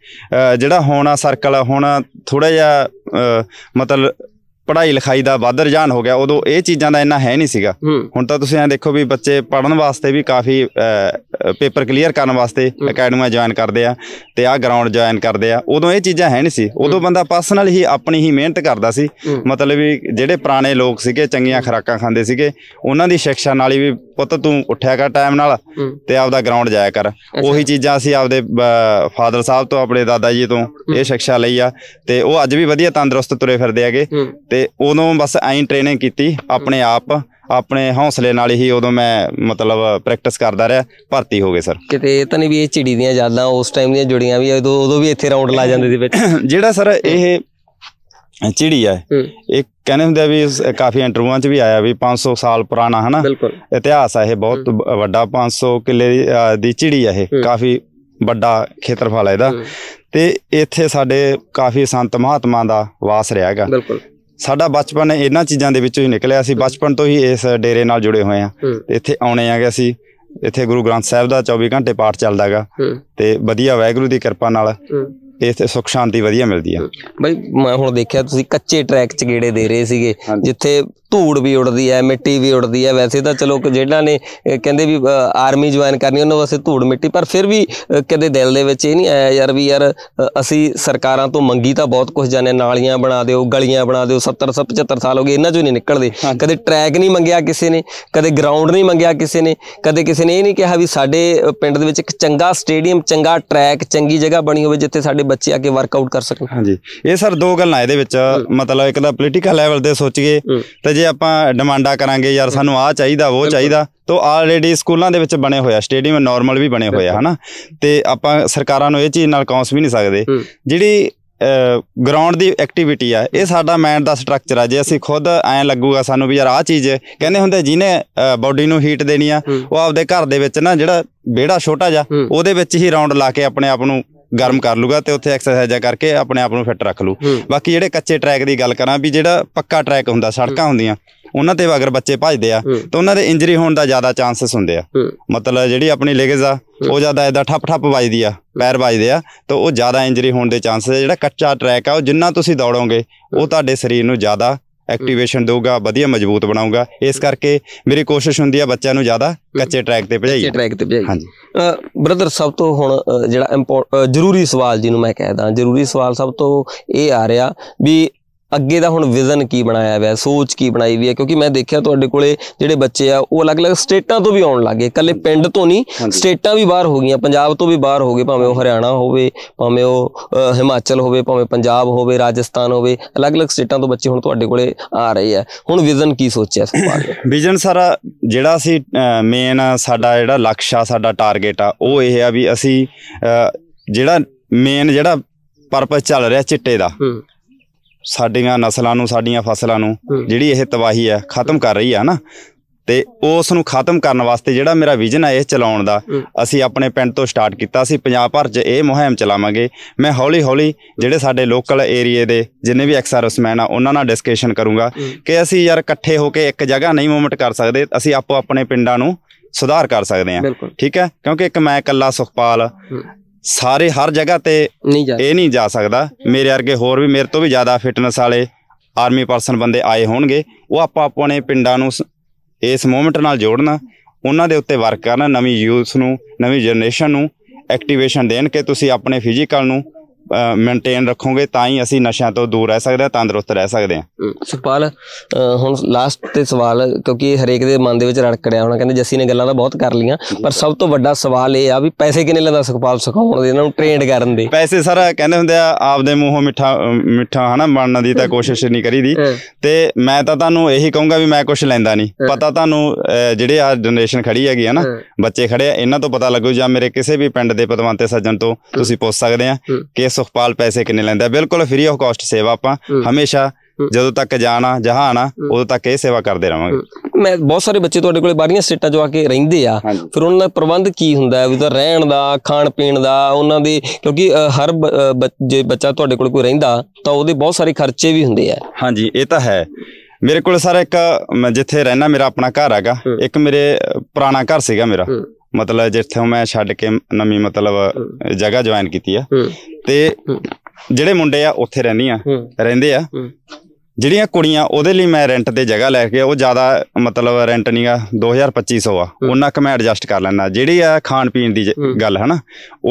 ਜਿਹੜਾ ਹੋਣਾ ਸਰਕਲ ਵਾਲਾ ਹੁਣ ਥੋੜਾ ਜਿਹਾ ਮਤਲਬ ਪੜ੍ਹਾਈ ਲਿਖਾਈ ਦਾ ਵੱਧ ਰੁਝਾਨ ਹੋ ਗਿਆ ਉਦੋਂ ਇਹ ਚੀਜ਼ਾਂ ਦਾ ਇੰਨਾ ਹੈ ਨਹੀਂ ਸੀਗਾ ਹੁਣ ਤਾਂ ਤੁਸੀਂ ਐ ਦੇਖੋ ਵੀ ਬੱਚੇ ਪੜਨ ਵਾਸਤੇ ਵੀ ਕਾਫੀ ਪੇਪਰ ਕਲੀਅਰ ਕਰਨ ਵਾਸਤੇ ਅਕੈਡਮੀਆਂ ਜੁਆਇਨ ਕਰਦੇ ਆ ਤੇ ਆ ਗਰਾਊਂਡ ਜੁਆਇਨ ਕਰਦੇ ਆ ਉਦੋਂ ਇਹ ਚੀਜ਼ਾਂ ਹੈ ਨਹੀਂ ਸੀ ਉਦੋਂ ਬੰਦਾ ਪਰਸਨਲ ਹੀ ਆਪਣੀ ਹੀ ਮਿਹਨਤ ਕਰਦਾ ਸੀ ਮਤਲਬ ਵੀ ਜਿਹੜੇ ਪੁਰਾਣੇ ਲੋਕ ਸੀਗੇ ਚੰਗੀਆਂ ਖਰਾਕਾਂ ਖਾਂਦੇ ਸੀਗੇ ਉਹਨਾਂ ਦੀ ਸਿੱਖਿਆ ਨਾਲ ਵੀ ਪੁੱਤ ਤੂੰ ਉੱਠਿਆ ਕਰ ਟਾਈਮ ਨਾਲ ਤੇ ਆਪਦਾ ਗਰਾਊਂਡ ਜਾਇਆ ਕਰ ਉਹੀ ਚੀਜ਼ਾਂ ਅਸੀਂ ਆਪਦੇ ਫਾਦਰ ਸਾਹਿਬ ਤੋਂ ਆਪਣੇ ਦਾਦਾ ਜੀ ਤੋਂ ਇਹ ਸਿੱਖਿਆ ਲਈ ਆ ਤੇ ਉਹ ਅੱਜ ਵੀ ਵਧੀਆ ਤੰਦਰੁਸਤ ਤੁਰੇ ਫਿਰਦੇ ਹੈਗੇ ਤੇ ਤੇ ਉਦੋਂ ਬਸ ਐਂ ਟ੍ਰੇਨਿੰਗ ਕੀਤੀ ਆਪਣੇ ਆਪ ਆਪਣੇ ਹੌਸਲੇ ਨਾਲ ਹੀ ਉਦੋਂ ਮੈਂ ਮਤਲਬ ਪ੍ਰੈਕਟਿਸ ਕਰਦਾ ਰਿਹਾ ਭਰਤੀ ਹੋ ਗਏ ਸਰ ਕਿਤੇ ਤਾਂ ਨਹੀਂ ਵੀ ਇਹ ਚਿੜੀ ਦੀਆਂ ਯਾਦਾਂ ਉਸ ਟਾਈਮ ਦੀਆਂ ਜੁੜੀਆਂ ਵੀ ਉਦੋਂ ਉਦੋਂ ਵੀ ਇੱਥੇ ਰਾਉਂਡ ਲਾ ਜਾਂਦੇ ਸੀ ਵਿੱਚ ਜਿਹੜਾ ਸਰ ਇਹ ਚਿੜੀ ਹੈ ਇਹ ਕਹਿੰਦੇ ਹੁੰਦੇ ਆ ਵੀ ਕਾਫੀ ਇੰਟਰਵਿਊਆਂ 'ਚ ਵੀ ਆਇਆ ਵੀ 500 ਸਾਲ ਪੁਰਾਣਾ ਹਨਾ ਇਤਿਹਾਸ ਹੈ ਇਹ ਬਹੁਤ ਵੱਡਾ 500 ਕਿਲੇ ਦੀ ਚਿੜੀ ਹੈ ਇਹ ਕਾਫੀ ਵੱਡਾ ਖੇਤਰਫਲ ਹੈ ਇਹਦਾ ਤੇ ਇੱਥੇ ਸਾਡੇ ਕਾਫੀ ਸੰਤ ਮਹਾਤਮਾ ਦਾ ਵਾਸ ਰਿਹਾਗਾ ਸਾਡਾ ਬਚਪਨ ਇਹਨਾਂ ਚੀਜ਼ਾਂ ਦੇ ਵਿੱਚੋਂ ਹੀ ਨਿਕਲਿਆ ਸੀ ਬਚਪਨ ਤੋਂ ਹੀ ਇਸ ਡੇਰੇ ਨਾਲ ਜੁੜੇ ਹੋਏ ਆ ਤੇ ਇੱਥੇ ਆਉਣੇ ਆ ਗਿਆ ਸੀ ਇੱਥੇ ਗੁਰੂ ਗ੍ਰੰਥ ਸਾਹਿਬ ਦਾ 24 ਘੰਟੇ ਪਾਠ ਚੱਲਦਾਗਾ ਤੇ ਵਧੀਆ ਵਾਹਿਗੁਰੂ ਦੀ ਕਿਰਪਾ ਨਾਲ ਇਥੇ ਸੁਖ ਸ਼ਾਂਤੀ ਵਧੀਆ ਮਿਲਦੀ ਆ ਬਈ ਮੈਂ ਹੁਣ ਦੇਖਿਆ ਤੁਸੀਂ ਕੱਚੇ ਟਰੈਕ ਚ ਗੇੜੇ ਦੇ ਰਹੇ ਸੀਗੇ ਜਿੱਥੇ ਧੂੜ ਵੀ ਉੱਡਦੀ ਹੈ ਮਿੱਟੀ ਵੀ ਉੱਡਦੀ ਹੈ ਵੈਸੇ ਤਾਂ ਚਲੋ ਜਿਹੜਾ ਨੇ ਕਹਿੰਦੇ ਵੀ ਆਰਮੀ ਜੁਆਇਨ ਕਰਨੀ ਉਹਨਾਂ ਵਾਸਤੇ ਧੂੜ ਮਿੱਟੀ ਪਰ ਫਿਰ ਵੀ ਕਦੇ ਦਿਲ ਦੇ ਵਿੱਚ ਇਹ ਨਹੀਂ ਆਇਆ ਯਾਰ ਵੀ ਯਾਰ ਅਸੀਂ ਸਰਕਾਰਾਂ ਤੋਂ ਮੰਗੀ ਤਾਂ ਬਹੁਤ ਕੁਝ ਜਾਣੇ ਨਾਲੀਆਂ ਬਣਾ ਦਿਓ ਗਲੀਆਂ ਬਣਾ ਦਿਓ 70 75 ਸਾਲ ਹੋ ਗਏ ਇਹਨਾਂ ਚੋਂ ਨਹੀਂ ਨਿਕਲਦੇ ਕਦੇ ਟਰੈਕ ਨਹੀਂ ਮੰਗਿਆ ਕਿਸੇ ਨੇ ਕਦੇ ਗਰਾਊਂਡ ਨਹੀਂ ਮੰਗਿਆ ਕਿਸੇ ਨੇ ਕਦੇ ਕਿਸੇ ਨੇ ਇਹ ਨਹੀਂ ਕਿਹਾ ਵੀ ਸਾਡੇ ਪਿੰਡ ਦੇ ਵਿੱਚ ਇੱਕ ਚੰਗਾ ਸਟੇਡੀਅਮ ਚੰਗਾ ਟਰੈਕ ਚੰਗੀ ਜਗ੍ਹਾ ਬਣੀ ਹੋਵੇ ਜਿੱਥੇ ਸਾਡੇ ਬੱਚੇ ਆ ਕੇ ਵਰਕਆਊਟ ਕਰ ਸਕਣ ਹਾਂਜੀ ਇਹ ਸਰ ਦੋ ਗੱਲਾਂ ਇਹਦੇ ਵਿੱਚ ਮਤਲਬ ਇੱਕ ਤਾਂ ਪੋਲੀਟੀਕਲ ਲੈਵਲ ਦੇ ਸੋਚੀਏ ਤੇ ਜੇ ਆਪਾਂ ਡਿਮਾਂਡਾਂ ਕਰਾਂਗੇ ਯਾਰ ਸਾਨੂੰ ਆ ਚਾਹੀਦਾ ਉਹ ਚਾਹੀਦਾ ਤੋ ਆਲਰੇਡੀ ਸਕੂਲਾਂ ਦੇ ਵਿੱਚ ਬਣੇ ਹੋਇਆ ਸਟੇਡੀਅਮ ਨਾਰਮਲ ਵੀ ਬਣੇ ਹੋਇਆ ਹਨਾ ਤੇ ਆਪਾਂ ਸਰਕਾਰਾਂ ਨੂੰ ਇਹ ਚੀਜ਼ ਨਾਲ ਕੌਂਸ ਵੀ ਨਹੀਂ ਸਕਦੇ ਜਿਹੜੀ ਗਰਾਊਂਡ ਦੀ ਐਕਟੀਵਿਟੀ ਆ ਇਹ ਸਾਡਾ ਮਾਈਂਡ ਦਾ ਸਟਰਕਚਰ ਆ ਜੇ ਅਸੀਂ ਖੁਦ ਐਂ ਲੱਗੂਗਾ ਸਾਨੂੰ ਵੀ ਯਾਰ ਆਹ ਚੀਜ਼ ਕਹਿੰਦੇ ਹੁੰਦੇ ਜਿਹਨੇ ਬਾਡੀ ਨੂੰ ਹੀਟ ਦੇਣੀ ਆ ਉਹ ਆਪਦੇ ਘਰ ਦੇ ਵਿੱਚ ਨਾ ਜਿਹੜਾ ਵਿਹੜਾ ਛੋਟਾ ਜਿਹਾ ਉਹਦੇ ਵਿੱਚ ਹੀ ਰਾਉਂਡ ਲਾ ਕੇ ਆਪਣੇ ਆਪ ਨੂੰ ਗਰਮ ਕਰ ਲੂਗਾ ਤੇ ਉੱਥੇ ਐਕਸਰਸਾਈਜ਼ਾਂ ਕਰਕੇ ਆਪਣੇ ਆਪ ਨੂੰ ਫਿੱਟ ਰੱਖ ਲੂ ਬਾਕੀ ਜਿਹੜੇ ਕੱਚੇ ਟਰੈਕ ਦੀ ਗੱਲ ਕਰਾਂ ਵੀ ਜਿਹੜਾ ਪੱਕਾ ਟਰੈਕ ਹੁੰਦਾ ਸੜਕਾਂ ਹੁੰਦੀਆਂ ਉਹਨਾਂ ਤੇ ਵਗਰ ਬੱਚੇ ਭੱਜਦੇ ਆ ਤਾਂ ਉਹਨਾਂ ਦੇ ਇੰਜਰੀ ਹੋਣ ਦਾ ਜ਼ਿਆਦਾ ਚਾਂਸਸ ਹੁੰਦੇ ਆ ਮਤਲਬ ਜਿਹੜੀ ਆਪਣੀ ਲਿਗਜ਼ ਆ ਉਹ ਜ਼ਿਆਦਾ ਐਦਾ ਠੱਪ ਠੱਪ ਵੱਜਦੀ ਆ ਪੈਰ ਵੱਜਦੇ ਆ ਤਾਂ ਉਹ ਜ਼ਿਆਦਾ ਇੰਜਰੀ ਹੋਣ ਦੇ ਚਾਂਸਸ ਜਿਹੜਾ ਕੱਚਾ ਟਰੈਕ ਆ ਉਹ ਜਿੰਨਾ ਤੁਸੀਂ ਦੌੜੋਗੇ ਉਹ ਤੁਹਾਡੇ ਸਰੀਰ ਨੂੰ ਜ਼ਿਆਦਾ ਐਕਟੀਵੇਸ਼ਨ ਦਊਗਾ ਵਧੀਆ ਮਜ਼ਬੂਤ ਬਣਾਊਗਾ ਇਸ ਕਰਕੇ ਮੇਰੀ ਕੋਸ਼ਿਸ਼ ਹੁੰਦੀ ਆ ਬੱਚਿਆਂ ਨੂੰ ਜ਼ਿਆਦਾ ਕੱਚੇ ਟਰੈਕ ਤੇ ਭਜਾਈਏ ਕੱਚੇ ਟਰੈਕ ਤੇ ਭਜਾਈਏ ਹਾਂਜੀ ਬ੍ਰਦਰ ਸਭ ਤੋਂ ਹੁਣ ਜਿਹੜਾ ਜ਼ਰੂਰੀ ਸਵਾਲ ਜਿਹਨੂੰ ਮੈਂ ਕਹਿਦਾ ਜ਼ਰੂਰੀ ਸਵਾਲ ਸਭ ਤੋਂ ਇਹ ਆ ਰਿਹਾ ਵੀ ਅੱਗੇ ਦਾ ਹੁਣ ਵਿਜ਼ਨ ਕੀ ਬਣਾਇਆ ਹੋਇਆ ਸੋਚ ਕੀ ਬਣਾਈ ਹੋਈ ਹੈ ਕਿਉਂਕਿ ਮੈਂ ਦੇਖਿਆ ਤੁਹਾਡੇ ਕੋਲੇ ਜਿਹੜੇ ਬੱਚੇ ਆ ਉਹ ਅਲੱਗ-ਅਲੱਗ ਸਟੇਟਾਂ ਤੋਂ ਵੀ ਆਉਣ ਲੱਗੇ ਕੱਲੇ ਪਿੰਡ ਤੋਂ ਨਹੀਂ ਸਟੇਟਾਂ ਵੀ ਬਾਹਰ ਹੋ ਗਈਆਂ ਪੰਜਾਬ ਤੋਂ ਵੀ ਬਾਹਰ ਹੋ ਗਏ ਭਾਵੇਂ ਉਹ ਹਰਿਆਣਾ ਹੋਵੇ ਭਾਵੇਂ ਉਹ ਹਿਮਾਚਲ ਹੋਵੇ ਭਾਵੇਂ ਪੰਜਾਬ ਹੋਵੇ ਰਾਜਸਥਾਨ ਹੋਵੇ ਅਲੱਗ-ਅਲੱਗ ਸਟੇਟਾਂ ਤੋਂ ਬੱਚੇ ਹੁਣ ਤੁਹਾਡੇ ਕੋਲੇ ਆ ਰਹੇ ਆ ਹੁਣ ਵਿਜ਼ਨ ਕੀ ਸੋਚਿਆ ਇਸ ਬਾਰੇ ਵਿਜ਼ਨ ਸਾਰਾ ਜਿਹੜਾ ਸੀ ਮੇਨ ਸਾਡਾ ਜਿਹੜਾ ਲਕਸ਼ ਆ ਸਾਡਾ ਟਾਰਗੇਟ ਆ ਉਹ ਇਹ ਆ ਵੀ ਅਸੀਂ ਜਿਹੜਾ ਮੇਨ ਜਿਹੜਾ ਪਰਪਸ ਚੱਲ ਰਿਹਾ ਚਿੱਟੇ ਦਾ ਸਾਡੀਆਂ ਨਸਲਾਂ ਨੂੰ ਸਾਡੀਆਂ ਫਸਲਾਂ ਨੂੰ ਜਿਹੜੀ ਇਹ ਤਬਾਹੀ ਹੈ ਖਤਮ ਕਰ ਰਹੀ ਹੈ ਨਾ ਤੇ ਉਸ ਨੂੰ ਖਤਮ ਕਰਨ ਵਾਸਤੇ ਜਿਹੜਾ ਮੇਰਾ ਵਿਜ਼ਨ ਹੈ ਇਹ ਚਲਾਉਣ ਦਾ ਅਸੀਂ ਆਪਣੇ ਪਿੰਡ ਤੋਂ ਸਟਾਰਟ ਕੀਤਾ ਸੀ ਪੰਜਾਬ ਭਰ 'ਚ ਇਹ ਮੁਹਿੰਮ ਚਲਾਵਾਂਗੇ ਮੈਂ ਹੌਲੀ-ਹੌਲੀ ਜਿਹੜੇ ਸਾਡੇ ਲੋਕਲ ਏਰੀਏ ਦੇ ਜਿੰਨੇ ਵੀ ਐਕਸਰਸਮੈਨ ਆ ਉਹਨਾਂ ਨਾਲ ਡਿਸਕਸ਼ਨ ਕਰੂੰਗਾ ਕਿ ਅਸੀਂ ਯਾਰ ਇਕੱਠੇ ਹੋ ਕੇ ਇੱਕ ਜਗ੍ਹਾ ਨਹੀਂ ਮੂਵਮੈਂਟ ਕਰ ਸਕਦੇ ਅਸੀਂ ਆਪੋ ਆਪਣੇ ਪਿੰਡਾਂ ਨੂੰ ਸੁਧਾਰ ਕਰ ਸਕਦੇ ਆ ਠੀਕ ਹੈ ਕਿਉਂਕਿ ਇੱਕ ਮੈਂ ਇਕੱਲਾ ਸੁਖਪਾਲ ਸਾਰੇ ਹਰ ਜਗ੍ਹਾ ਤੇ ਨਹੀਂ ਜਾ ਇਹ ਨਹੀਂ ਜਾ ਸਕਦਾ ਮੇਰੇ ਵਰਗੇ ਹੋਰ ਵੀ ਮੇਰੇ ਤੋਂ ਵੀ ਜ਼ਿਆਦਾ ਫਿਟਨੈਸ ਵਾਲੇ ਆਰਮੀ ਪਰਸਨ ਬੰਦੇ ਆਏ ਹੋਣਗੇ ਉਹ ਆਪਾਂ ਆਪਣੇ ਪਿੰਡਾਂ ਨੂੰ ਇਸ ਮੂਮੈਂਟ ਨਾਲ ਜੋੜਨਾ ਉਹਨਾਂ ਦੇ ਉੱਤੇ ਵਰਕ ਕਰਨਾ ਨਵੀਂ ਯੂਥ ਨੂੰ ਨਵੀਂ ਜਨਰੇਸ਼ਨ ਨੂੰ ਐਕਟੀਵੇਸ਼ਨ ਦੇਣ ਕਿ ਤੁਸੀਂ ਆਪਣੇ ਫਿਜ਼ੀਕਲ ਨੂੰ ਮੇਨਟੇਨ ਰੱਖੋਗੇ ਤਾਂ ਹੀ ਅਸੀਂ ਨਸ਼ਿਆਂ ਤੋਂ ਦੂਰ ਰਹਿ ਸਕਦੇ ਹਾਂ ਤੰਦਰੁਸਤ ਰਹਿ ਸਕਦੇ ਹਾਂ ਸੁਖਪਾਲ ਹੁਣ ਲਾਸਟ ਤੇ ਸਵਾਲ ਕਿਉਂਕਿ ਹਰੇਕ ਦੇ ਮਨ ਦੇ ਵਿੱਚ ਰੜਕੜਿਆ ਹੋਣਾ ਕਹਿੰਦੇ ਜੱਸੀ ਨੇ ਗੱਲਾਂ ਤਾਂ ਬਹੁਤ ਕਰ ਲੀਆਂ ਪਰ ਸਭ ਤੋਂ ਵੱਡਾ ਸਵਾਲ ਇਹ ਆ ਵੀ ਪੈਸੇ ਕਿੰਨੇ ਲੈਂਦਾ ਸੁਖਪਾਲ ਸਿਖਾਉਣ ਦੇ ਇਹਨਾਂ ਨੂੰ ਟ੍ਰੇਨਡ ਕਰਨ ਦੇ ਪੈਸੇ ਸਰ ਕਹਿੰਦੇ ਹੁੰਦੇ ਆ ਆਪਦੇ ਮੂੰਹੋਂ ਮਿੱਠਾ ਮਿੱਠਾ ਹਨਾ ਬਣਨ ਦੀ ਤਾਂ ਕੋਸ਼ਿਸ਼ ਨਹੀਂ ਕਰੀਦੀ ਤੇ ਮੈਂ ਤਾਂ ਤੁਹਾਨੂੰ ਇਹੀ ਕਹੂੰਗਾ ਵੀ ਮੈਂ ਕੁਝ ਲੈਂਦਾ ਨਹੀਂ ਪਤਾ ਤੁਹਾਨੂੰ ਜਿਹੜੇ ਆ ਜਨਰੇਸ਼ਨ ਖੜੀ ਹੈਗੀ ਹਨਾ ਬੱਚੇ ਖੜੇ ਆ ਇਹਨਾਂ ਤੋਂ ਪਤਾ ਲੱਗੂ ਜਾਂ ਮੇਰੇ ਕਿਸੇ ਵੀ ਪਿੰਡ ਦੇ ਪਦਵੰਤੇ ਸੱਜਣ ਤੋਂ ਤੁਸੀਂ ਪੁੱਛ ਸਕਦੇ ਆ ਕਿ ਇਸ ਸੁਖਪਾਲ ਪੈਸੇ ਕਿੰਨੇ ਲੈਂਦਾ ਬਿਲਕੁਲ ਫ੍ਰੀ ਆਫ ਕਾਸਟ ਸੇਵਾ ਆਪਾਂ ਹਮੇਸ਼ਾ ਜਦੋਂ ਤੱਕ ਜਾਣਾ ਜਹਾਂ ਆਣਾ ਉਦੋਂ ਤੱਕ ਇਹ ਸੇਵਾ ਕਰਦੇ ਰਵਾਂਗੇ ਮੈਂ ਬਹੁਤ ਸਾਰੇ ਬੱਚੇ ਤੁਹਾਡੇ ਕੋਲੇ ਬਾਰੀਆਂ ਸਟੇਟਾਂ ਜੋ ਆ ਕੇ ਰਹਿੰਦੇ ਆ ਫਿਰ ਉਹਨਾਂ ਦਾ ਪ੍ਰਬੰਧ ਕੀ ਹੁੰਦਾ ਵੀ ਤਾਂ ਰਹਿਣ ਦਾ ਖਾਣ ਪੀਣ ਦਾ ਉਹਨਾਂ ਦੇ ਕਿਉਂਕਿ ਹਰ ਜੇ ਬੱਚਾ ਤੁਹਾਡੇ ਕੋਲ ਕੋਈ ਰਹਿੰਦਾ ਤਾਂ ਉਹਦੇ ਬਹੁਤ ਸਾਰੇ ਖਰਚੇ ਵੀ ਹੁੰਦੇ ਆ ਹਾਂਜੀ ਇਹ ਤਾਂ ਹੈ ਮੇਰੇ ਕੋਲ ਸਾਰਾ ਇੱਕ ਜਿੱਥੇ ਰਹਿਣਾ ਮੇਰਾ ਆਪਣਾ ਘਰ ਹੈਗਾ ਇੱਕ ਮੇਰੇ ਪੁਰਾਣਾ ਘਰ ਸੀਗਾ ਮੇਰਾ ਮਤਲਬ ਜਿੱਥੇ ਮੈਂ ਛੱਡ ਕੇ ਨਵੀਂ ਮਤਲਬ ਜਗ੍ਹਾ ਜੁਆਇਨ ਕੀਤੀ ਆ ਤੇ ਜਿਹੜੇ ਮੁੰਡੇ ਆ ਉੱਥੇ ਰਹਿੰਦੀ ਆ ਰਹਿੰਦੇ ਆ ਜਿਹੜੀਆਂ ਕੁੜੀਆਂ ਉਹਦੇ ਲਈ ਮੈਂ ਰੈਂਟ ਤੇ ਜਗ੍ਹਾ ਲੈ ਕੇ ਉਹ ਜ਼ਿਆਦਾ ਮਤਲਬ ਰੈਂਟ ਨਹੀਂਗਾ 2250 ਆ ਉਹਨਾਂ ਕ ਮੈਂ ਐਡਜਸਟ ਕਰ ਲੈਣਾ ਜਿਹੜੀ ਆ ਖਾਣ ਪੀਣ ਦੀ ਗੱਲ ਹਨਾ